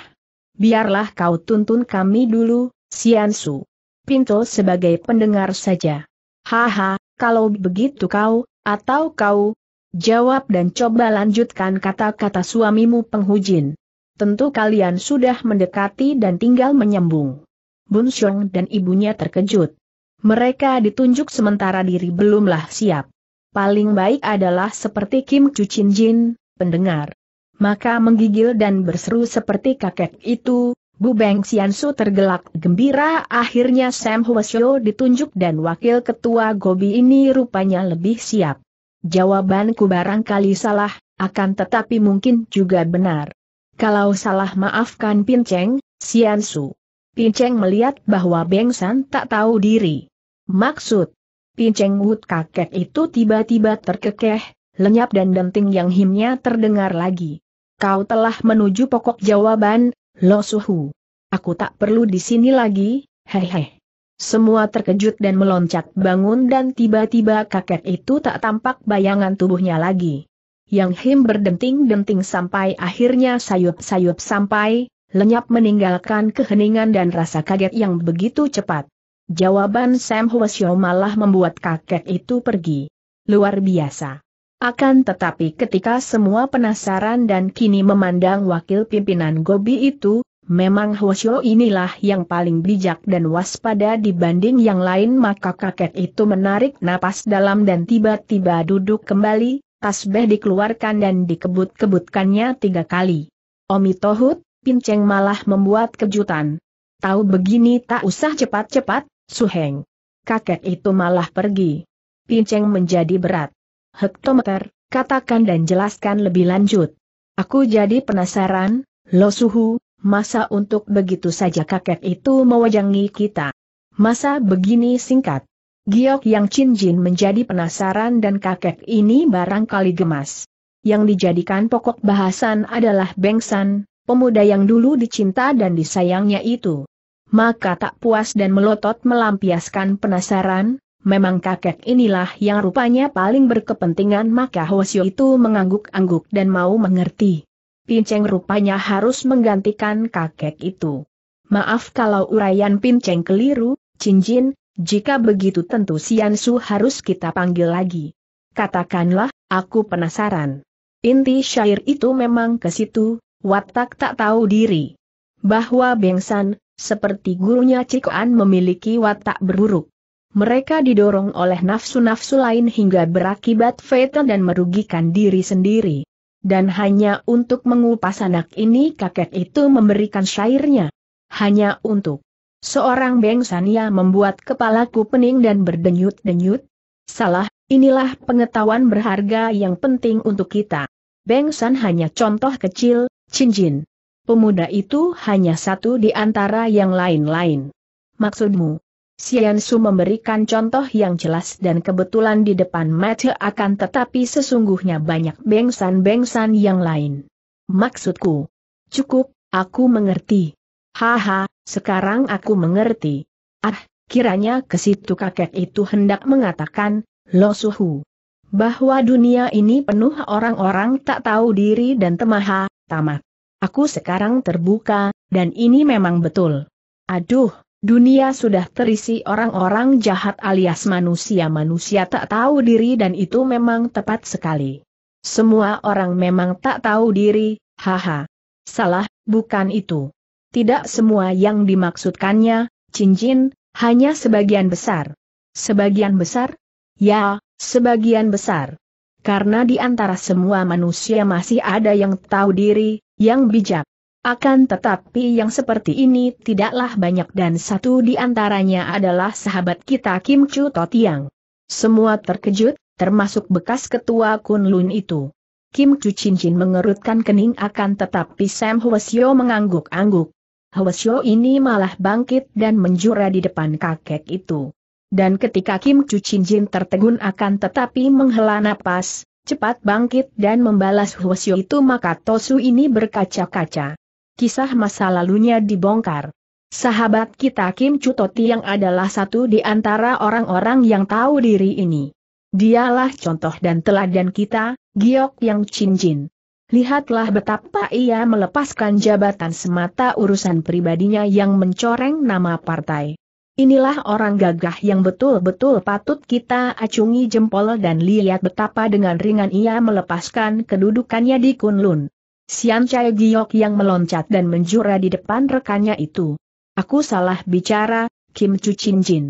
S1: Biarlah kau tuntun kami dulu, Siansu. Pinto sebagai pendengar saja. Haha, kalau begitu kau, atau kau, jawab dan coba lanjutkan kata-kata suamimu penghujin. Tentu kalian sudah mendekati dan tinggal menyambung. Xiong dan ibunya terkejut. Mereka ditunjuk sementara diri belumlah siap paling baik adalah seperti Kim Cucin Jin, pendengar. Maka menggigil dan berseru seperti kakek itu, Bu Beng Xiansu tergelak gembira akhirnya Sam Hwasyo ditunjuk dan wakil ketua Gobi ini rupanya lebih siap. Jawabanku barangkali salah, akan tetapi mungkin juga benar. Kalau salah maafkan Pinceng, Xiansu. Pinceng melihat bahwa Beng San tak tahu diri. Maksud, Pin Cheng Wood kakek itu tiba-tiba terkekeh, lenyap dan denting yang himnya terdengar lagi. Kau telah menuju pokok jawaban, Lo Suhu. Aku tak perlu di sini lagi, hehe. Semua terkejut dan meloncat bangun dan tiba-tiba kakek itu tak tampak bayangan tubuhnya lagi. Yang Him berdenting-denting sampai akhirnya sayup-sayup sampai, lenyap meninggalkan keheningan dan rasa kaget yang begitu cepat. Jawaban Sam Hwasyo malah membuat kakek itu pergi. Luar biasa. Akan tetapi ketika semua penasaran dan kini memandang wakil pimpinan Gobi itu, memang Hwasyo inilah yang paling bijak dan waspada dibanding yang lain maka kakek itu menarik napas dalam dan tiba-tiba duduk kembali, tasbih dikeluarkan dan dikebut-kebutkannya tiga kali. Omi Tohut, Pinceng malah membuat kejutan. Tahu begini tak usah cepat-cepat, Suheng. Kakek itu malah pergi. Pinceng menjadi berat. Hektometer, katakan dan jelaskan lebih lanjut. Aku jadi penasaran, Lo Suhu, masa untuk begitu saja kakek itu mewajangi kita. Masa begini singkat. Giok yang cincin menjadi penasaran dan kakek ini barangkali gemas. Yang dijadikan pokok bahasan adalah Bengsan, pemuda yang dulu dicinta dan disayangnya itu maka tak puas dan melotot melampiaskan penasaran, memang kakek inilah yang rupanya paling berkepentingan maka Hosio itu mengangguk-angguk dan mau mengerti. Pinceng rupanya harus menggantikan kakek itu. Maaf kalau uraian Pinceng keliru, cincin, jika begitu tentu Sian Su harus kita panggil lagi. Katakanlah, aku penasaran. Inti syair itu memang ke situ, watak tak tahu diri. Bahwa Bengsan, seperti gurunya Cikoan memiliki watak berburuk. Mereka didorong oleh nafsu-nafsu lain hingga berakibat fatal dan merugikan diri sendiri. Dan hanya untuk mengupas anak ini kakek itu memberikan syairnya. Hanya untuk seorang bengsania membuat kepalaku pening dan berdenyut-denyut. Salah, inilah pengetahuan berharga yang penting untuk kita. Bengsan hanya contoh kecil, cincin. Pemuda itu hanya satu di antara yang lain-lain. Maksudmu? Su memberikan contoh yang jelas dan kebetulan di depan mata akan tetapi sesungguhnya banyak bengsan-bengsan yang lain. Maksudku? Cukup, aku mengerti. Haha, sekarang aku mengerti. Ah, kiranya ke situ kakek itu hendak mengatakan, Lo Suhu. Bahwa dunia ini penuh orang-orang tak tahu diri dan temaha, tamat. Aku sekarang terbuka, dan ini memang betul. Aduh, dunia sudah terisi orang-orang jahat alias manusia-manusia tak tahu diri dan itu memang tepat sekali. Semua orang memang tak tahu diri, haha. Salah, bukan itu. Tidak semua yang dimaksudkannya, cincin, hanya sebagian besar. Sebagian besar? Ya, sebagian besar. Karena di antara semua manusia masih ada yang tahu diri, yang bijak. Akan tetapi yang seperti ini tidaklah banyak dan satu di antaranya adalah sahabat kita Kim Chu Totiang. Semua terkejut, termasuk bekas ketua Kun Lun itu. Kim Chu Cincin mengerutkan kening akan tetapi Sam Hwasyo mengangguk-angguk. Hwasyo ini malah bangkit dan menjura di depan kakek itu. Dan ketika Kim Chu Cincin tertegun akan tetapi menghela napas, cepat bangkit dan membalas Huosyo itu maka Tosu ini berkaca-kaca. Kisah masa lalunya dibongkar. Sahabat kita Kim Chutoti yang adalah satu di antara orang-orang yang tahu diri ini. Dialah contoh dan teladan kita, Giok yang cincin. Lihatlah betapa ia melepaskan jabatan semata urusan pribadinya yang mencoreng nama partai. Inilah orang gagah yang betul-betul patut kita acungi jempol dan lihat betapa dengan ringan ia melepaskan kedudukannya di Kunlun. Sian Chai Giok yang meloncat dan menjura di depan rekannya itu. Aku salah bicara, Kim Chu Chin Jin.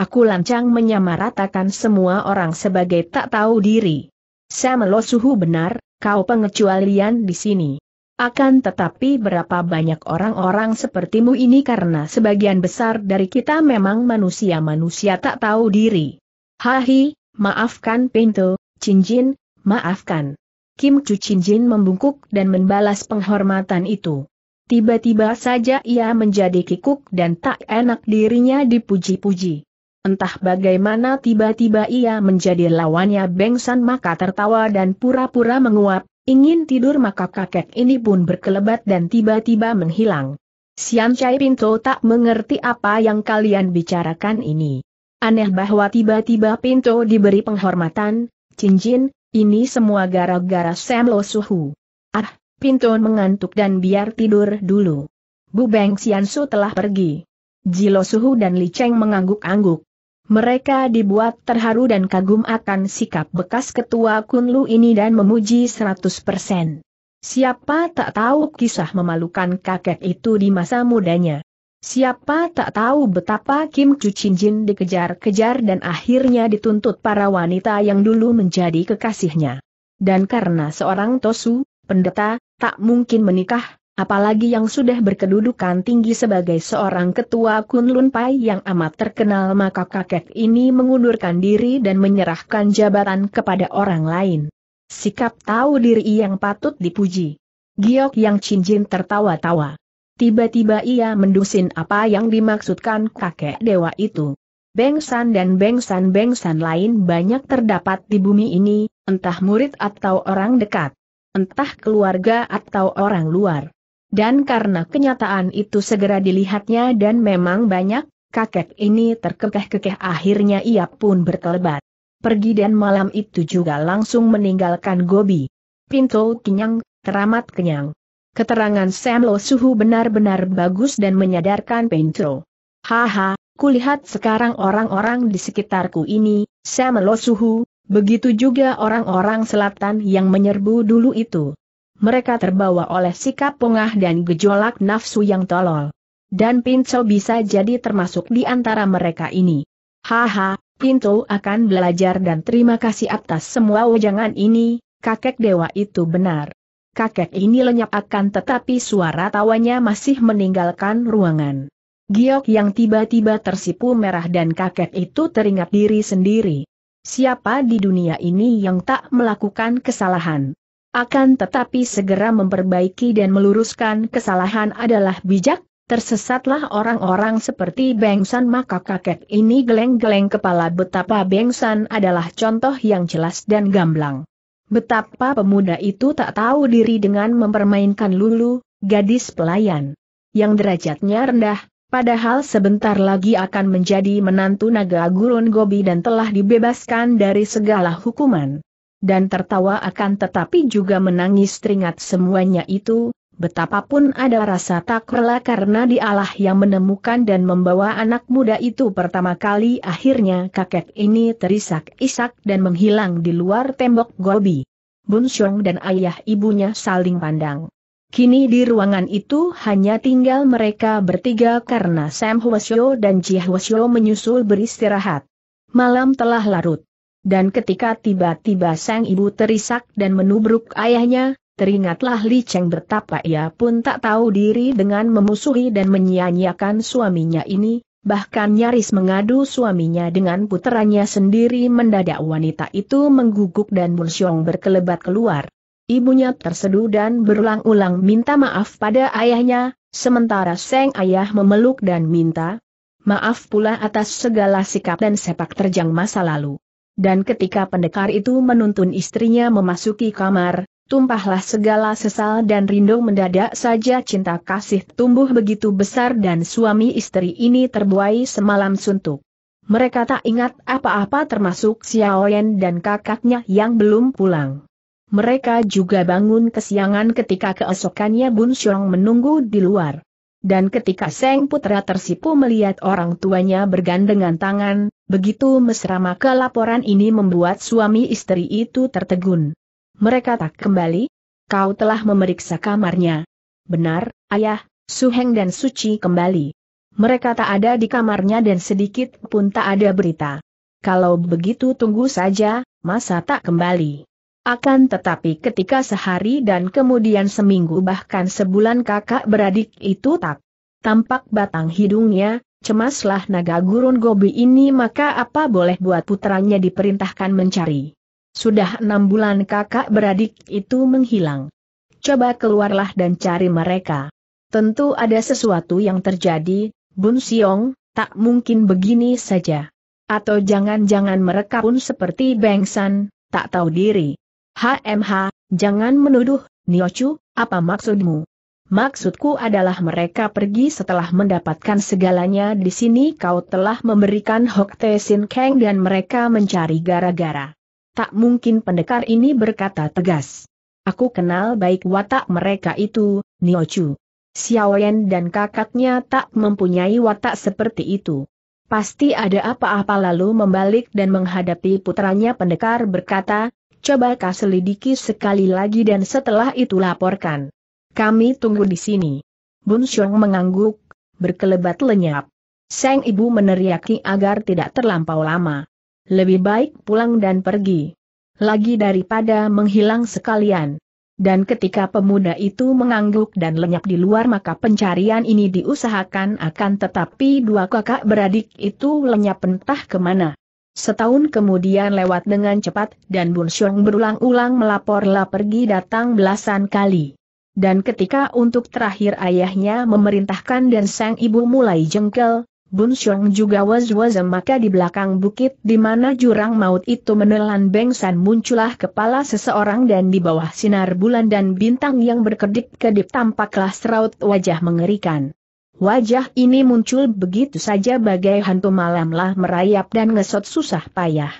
S1: Aku lancang menyamaratakan semua orang sebagai tak tahu diri. Sam Lo Suhu benar, kau pengecualian di sini. Akan tetapi berapa banyak orang-orang sepertimu ini karena sebagian besar dari kita memang manusia-manusia tak tahu diri. Hahi, maafkan pintu, cincin, maafkan. Kim Chu Cinjin membungkuk dan membalas penghormatan itu. Tiba-tiba saja ia menjadi kikuk dan tak enak dirinya dipuji-puji. Entah bagaimana tiba-tiba ia menjadi lawannya Beng San maka tertawa dan pura-pura menguap, Ingin tidur maka kakek ini pun berkelebat dan tiba-tiba menghilang. Sian Chai Pinto tak mengerti apa yang kalian bicarakan ini. Aneh bahwa tiba-tiba Pinto diberi penghormatan, cincin, ini semua gara-gara Sam Lo Suhu. Ah, Pinto mengantuk dan biar tidur dulu. Bu Beng Sian Su telah pergi. Ji Lo Suhu dan Li Cheng mengangguk-angguk. Mereka dibuat terharu dan kagum akan sikap bekas ketua Kunlu ini dan memuji 100%. Siapa tak tahu kisah memalukan kakek itu di masa mudanya. Siapa tak tahu betapa Kim Chu Chin Jin dikejar-kejar dan akhirnya dituntut para wanita yang dulu menjadi kekasihnya. Dan karena seorang Tosu, pendeta, tak mungkin menikah, apalagi yang sudah berkedudukan tinggi sebagai seorang ketua Kunlun Pai yang amat terkenal maka kakek ini mengundurkan diri dan menyerahkan jabatan kepada orang lain. Sikap tahu diri yang patut dipuji. Giok yang cincin tertawa-tawa. Tiba-tiba ia mendusin apa yang dimaksudkan kakek dewa itu. Bengsan dan bengsan-bengsan lain banyak terdapat di bumi ini, entah murid atau orang dekat, entah keluarga atau orang luar. Dan karena kenyataan itu segera dilihatnya dan memang banyak, kakek ini terkekeh-kekeh akhirnya ia pun berkelebat. Pergi dan malam itu juga langsung meninggalkan Gobi. Pintu kenyang, teramat kenyang. Keterangan Sam Lo Suhu benar-benar bagus dan menyadarkan Pinto. Haha, kulihat sekarang orang-orang di sekitarku ini, Sam Lo Suhu, begitu juga orang-orang selatan yang menyerbu dulu itu mereka terbawa oleh sikap pongah dan gejolak nafsu yang tolol. Dan Pinto bisa jadi termasuk di antara mereka ini. Haha, Pinto akan belajar dan terima kasih atas semua wejangan ini, kakek dewa itu benar. Kakek ini lenyap akan tetapi suara tawanya masih meninggalkan ruangan. Giok yang tiba-tiba tersipu merah dan kakek itu teringat diri sendiri. Siapa di dunia ini yang tak melakukan kesalahan? akan tetapi segera memperbaiki dan meluruskan kesalahan adalah bijak, tersesatlah orang-orang seperti Bengsan maka kakek ini geleng-geleng kepala betapa Bengsan adalah contoh yang jelas dan gamblang. Betapa pemuda itu tak tahu diri dengan mempermainkan Lulu, gadis pelayan. Yang derajatnya rendah, padahal sebentar lagi akan menjadi menantu naga gurun Gobi dan telah dibebaskan dari segala hukuman dan tertawa akan tetapi juga menangis teringat semuanya itu, betapapun ada rasa tak rela karena dialah yang menemukan dan membawa anak muda itu pertama kali akhirnya kakek ini terisak-isak dan menghilang di luar tembok gobi. Bunsyong dan ayah ibunya saling pandang. Kini di ruangan itu hanya tinggal mereka bertiga karena Sam Hwasyo dan Ji Hwasyo menyusul beristirahat. Malam telah larut dan ketika tiba-tiba sang ibu terisak dan menubruk ayahnya, teringatlah Li Cheng bertapa ia pun tak tahu diri dengan memusuhi dan menyia-nyiakan suaminya ini, bahkan nyaris mengadu suaminya dengan puteranya sendiri mendadak wanita itu mengguguk dan mulsiong berkelebat keluar. Ibunya terseduh dan berulang-ulang minta maaf pada ayahnya, sementara sang ayah memeluk dan minta maaf pula atas segala sikap dan sepak terjang masa lalu. Dan ketika pendekar itu menuntun istrinya memasuki kamar, tumpahlah segala sesal dan rindu mendadak saja cinta kasih tumbuh begitu besar dan suami istri ini terbuai semalam suntuk. Mereka tak ingat apa-apa termasuk Xiaoyan dan kakaknya yang belum pulang. Mereka juga bangun kesiangan ketika keesokannya Bun Xiong menunggu di luar. Dan ketika Seng Putra tersipu melihat orang tuanya bergandengan tangan, Begitu mesra maka laporan ini membuat suami istri itu tertegun. Mereka tak kembali? Kau telah memeriksa kamarnya. Benar, ayah, Suheng dan Suci kembali. Mereka tak ada di kamarnya dan sedikit pun tak ada berita. Kalau begitu tunggu saja, masa tak kembali. Akan tetapi ketika sehari dan kemudian seminggu bahkan sebulan kakak beradik itu tak tampak batang hidungnya, cemaslah naga gurun Gobi ini maka apa boleh buat putranya diperintahkan mencari. Sudah enam bulan kakak beradik itu menghilang. Coba keluarlah dan cari mereka. Tentu ada sesuatu yang terjadi, Bun Siong, tak mungkin begini saja. Atau jangan-jangan mereka pun seperti Bengsan, tak tahu diri. HMH, jangan menuduh, Niochu, apa maksudmu? Maksudku adalah mereka pergi setelah mendapatkan segalanya di sini kau telah memberikan Hok Te Sin Kang dan mereka mencari gara-gara. Tak mungkin pendekar ini berkata tegas. Aku kenal baik watak mereka itu, Niochu. Xiaoyan dan kakaknya tak mempunyai watak seperti itu. Pasti ada apa-apa lalu membalik dan menghadapi putranya pendekar berkata, coba kau selidiki sekali lagi dan setelah itu laporkan. Kami tunggu di sini. Bun Xiong mengangguk, berkelebat lenyap. Seng ibu meneriaki agar tidak terlampau lama. Lebih baik pulang dan pergi. Lagi daripada menghilang sekalian. Dan ketika pemuda itu mengangguk dan lenyap di luar maka pencarian ini diusahakan akan tetapi dua kakak beradik itu lenyap entah kemana. Setahun kemudian lewat dengan cepat dan Bun Xiong berulang-ulang melapor melaporlah pergi datang belasan kali. Dan ketika untuk terakhir ayahnya memerintahkan dan sang ibu mulai jengkel, Bun Xiong juga was-was maka di belakang bukit di mana jurang maut itu menelan bengsan muncullah kepala seseorang dan di bawah sinar bulan dan bintang yang berkedip-kedip tampaklah seraut wajah mengerikan. Wajah ini muncul begitu saja bagai hantu malamlah merayap dan ngesot susah payah.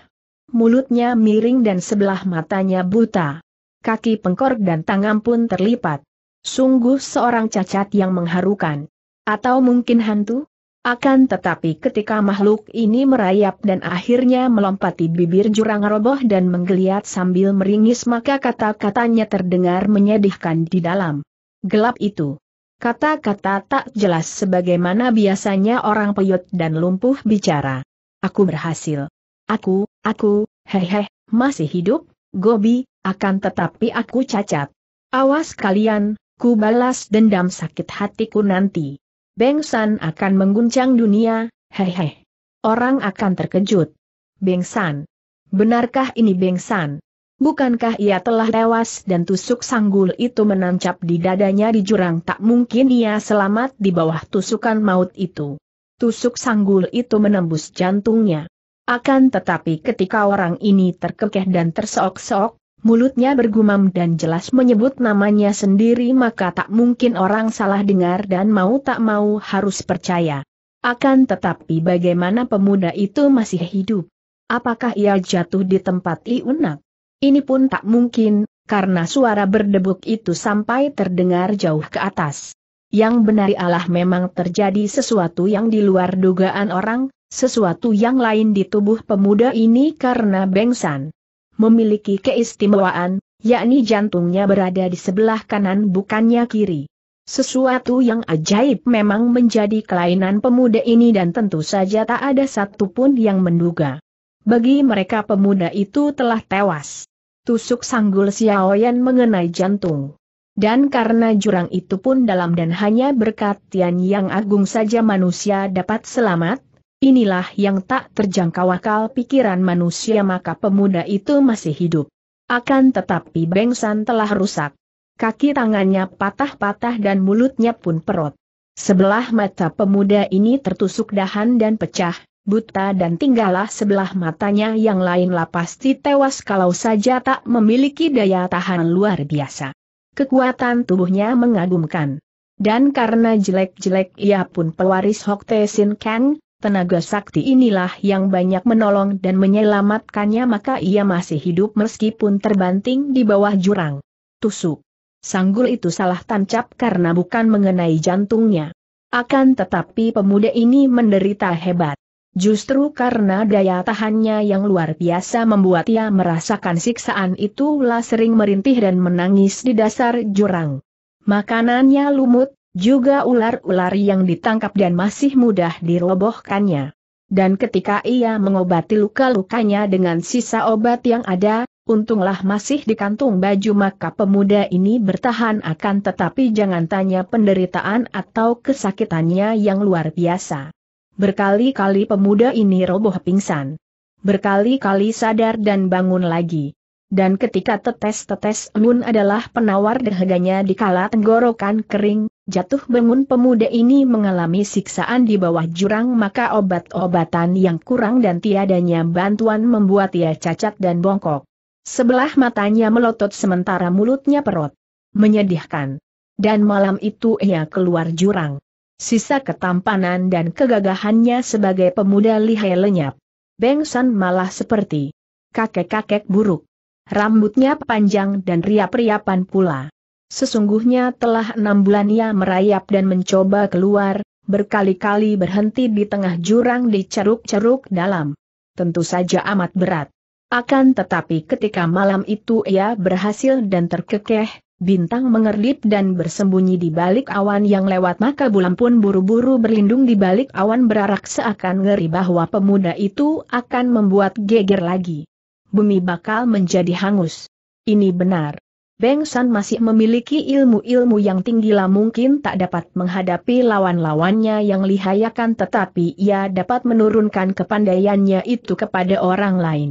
S1: Mulutnya miring dan sebelah matanya buta kaki pengkor dan tangan pun terlipat. Sungguh seorang cacat yang mengharukan. Atau mungkin hantu? Akan tetapi ketika makhluk ini merayap dan akhirnya melompati bibir jurang roboh dan menggeliat sambil meringis maka kata-katanya terdengar menyedihkan di dalam gelap itu. Kata-kata tak jelas sebagaimana biasanya orang peyot dan lumpuh bicara. Aku berhasil. Aku, aku, hehe, masih hidup? Gobi, akan tetapi aku cacat. Awas kalian, ku balas dendam sakit hatiku nanti. Bengsan akan mengguncang dunia, hehe. Orang akan terkejut. Bengsan. Benarkah ini Bengsan? Bukankah ia telah tewas dan tusuk sanggul itu menancap di dadanya di jurang tak mungkin ia selamat di bawah tusukan maut itu. Tusuk sanggul itu menembus jantungnya. Akan tetapi ketika orang ini terkekeh dan tersok-sok, mulutnya bergumam dan jelas menyebut namanya sendiri maka tak mungkin orang salah dengar dan mau tak mau harus percaya. Akan tetapi bagaimana pemuda itu masih hidup? Apakah ia jatuh di tempat Iunak? Ini pun tak mungkin, karena suara berdebuk itu sampai terdengar jauh ke atas. Yang benar Allah memang terjadi sesuatu yang di luar dugaan orang, sesuatu yang lain di tubuh pemuda ini karena Bengsan memiliki keistimewaan, yakni jantungnya berada di sebelah kanan bukannya kiri. Sesuatu yang ajaib memang menjadi kelainan pemuda ini dan tentu saja tak ada satupun yang menduga. Bagi mereka pemuda itu telah tewas. Tusuk sanggul Xiaoyan mengenai jantung. Dan karena jurang itu pun dalam dan hanya berkat Tian Yang Agung saja manusia dapat selamat, Inilah yang tak terjangkau akal pikiran manusia maka pemuda itu masih hidup. Akan tetapi Bengsan telah rusak. Kaki tangannya patah-patah dan mulutnya pun perot. Sebelah mata pemuda ini tertusuk dahan dan pecah, buta dan tinggallah sebelah matanya yang lainlah pasti tewas kalau saja tak memiliki daya tahan luar biasa. Kekuatan tubuhnya mengagumkan. Dan karena jelek-jelek ia pun pewaris Hok Sin Kang, tenaga sakti inilah yang banyak menolong dan menyelamatkannya maka ia masih hidup meskipun terbanting di bawah jurang. Tusuk. Sanggul itu salah tancap karena bukan mengenai jantungnya. Akan tetapi pemuda ini menderita hebat. Justru karena daya tahannya yang luar biasa membuat ia merasakan siksaan itulah sering merintih dan menangis di dasar jurang. Makanannya lumut, juga ular-ular yang ditangkap dan masih mudah dirobohkannya. Dan ketika ia mengobati luka-lukanya dengan sisa obat yang ada, untunglah masih di kantung baju maka pemuda ini bertahan akan tetapi jangan tanya penderitaan atau kesakitannya yang luar biasa. Berkali-kali pemuda ini roboh pingsan. Berkali-kali sadar dan bangun lagi. Dan ketika tetes-tetes Nun adalah penawar dahaganya dikala tenggorokan kering, Jatuh bangun pemuda ini mengalami siksaan di bawah jurang maka obat-obatan yang kurang dan tiadanya bantuan membuat ia cacat dan bongkok. Sebelah matanya melotot sementara mulutnya perut. Menyedihkan. Dan malam itu ia keluar jurang. Sisa ketampanan dan kegagahannya sebagai pemuda lihai lenyap. Bengsan malah seperti kakek-kakek buruk. Rambutnya panjang dan riap-riapan pula. Sesungguhnya telah enam bulan ia merayap dan mencoba keluar, berkali-kali berhenti di tengah jurang di ceruk-ceruk dalam. Tentu saja amat berat. Akan tetapi ketika malam itu ia berhasil dan terkekeh, bintang mengerdip dan bersembunyi di balik awan yang lewat maka bulan pun buru-buru berlindung di balik awan berarak seakan ngeri bahwa pemuda itu akan membuat geger lagi. Bumi bakal menjadi hangus. Ini benar. Beng San masih memiliki ilmu-ilmu yang tinggi lah mungkin tak dapat menghadapi lawan-lawannya yang lihayakan tetapi ia dapat menurunkan kepandaiannya itu kepada orang lain.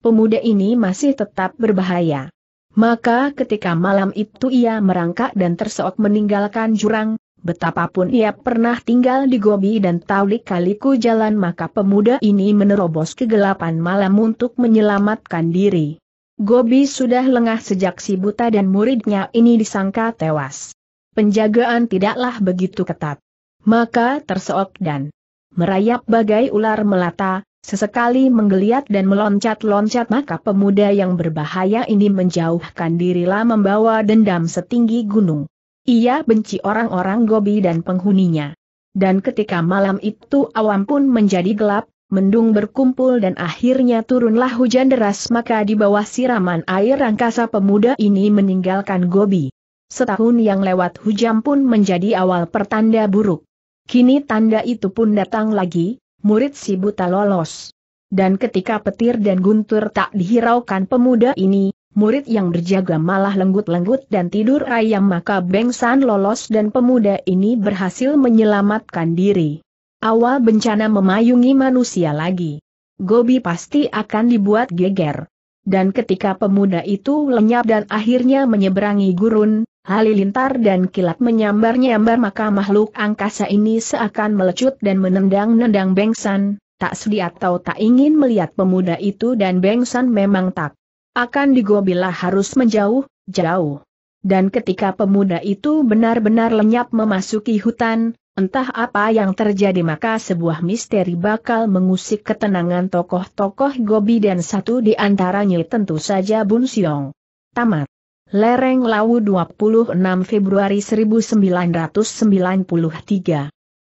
S1: Pemuda ini masih tetap berbahaya. Maka ketika malam itu ia merangkak dan terseok meninggalkan jurang, betapapun ia pernah tinggal di Gobi dan Taulik Kaliku jalan maka pemuda ini menerobos kegelapan malam untuk menyelamatkan diri. Gobi sudah lengah sejak si buta dan muridnya ini disangka tewas. Penjagaan tidaklah begitu ketat. Maka terseok dan merayap bagai ular melata, sesekali menggeliat dan meloncat-loncat maka pemuda yang berbahaya ini menjauhkan dirilah membawa dendam setinggi gunung. Ia benci orang-orang Gobi dan penghuninya. Dan ketika malam itu awam pun menjadi gelap, mendung berkumpul dan akhirnya turunlah hujan deras maka di bawah siraman air angkasa pemuda ini meninggalkan Gobi. Setahun yang lewat hujan pun menjadi awal pertanda buruk. Kini tanda itu pun datang lagi, murid si buta lolos. Dan ketika petir dan guntur tak dihiraukan pemuda ini, murid yang berjaga malah lenggut-lenggut dan tidur ayam maka Bengsan lolos dan pemuda ini berhasil menyelamatkan diri. Awal bencana memayungi manusia lagi. Gobi pasti akan dibuat geger. Dan ketika pemuda itu lenyap dan akhirnya menyeberangi gurun, halilintar dan kilat menyambar-nyambar maka makhluk angkasa ini seakan melecut dan menendang-nendang Bengsan, tak sedih atau tak ingin melihat pemuda itu dan Bengsan memang tak akan digobilah harus menjauh, jauh. Dan ketika pemuda itu benar-benar lenyap memasuki hutan, Entah apa yang terjadi maka sebuah misteri bakal mengusik ketenangan tokoh-tokoh Gobi dan satu di antaranya tentu saja Bun Siong. Tamat. Lereng Lawu 26 Februari 1993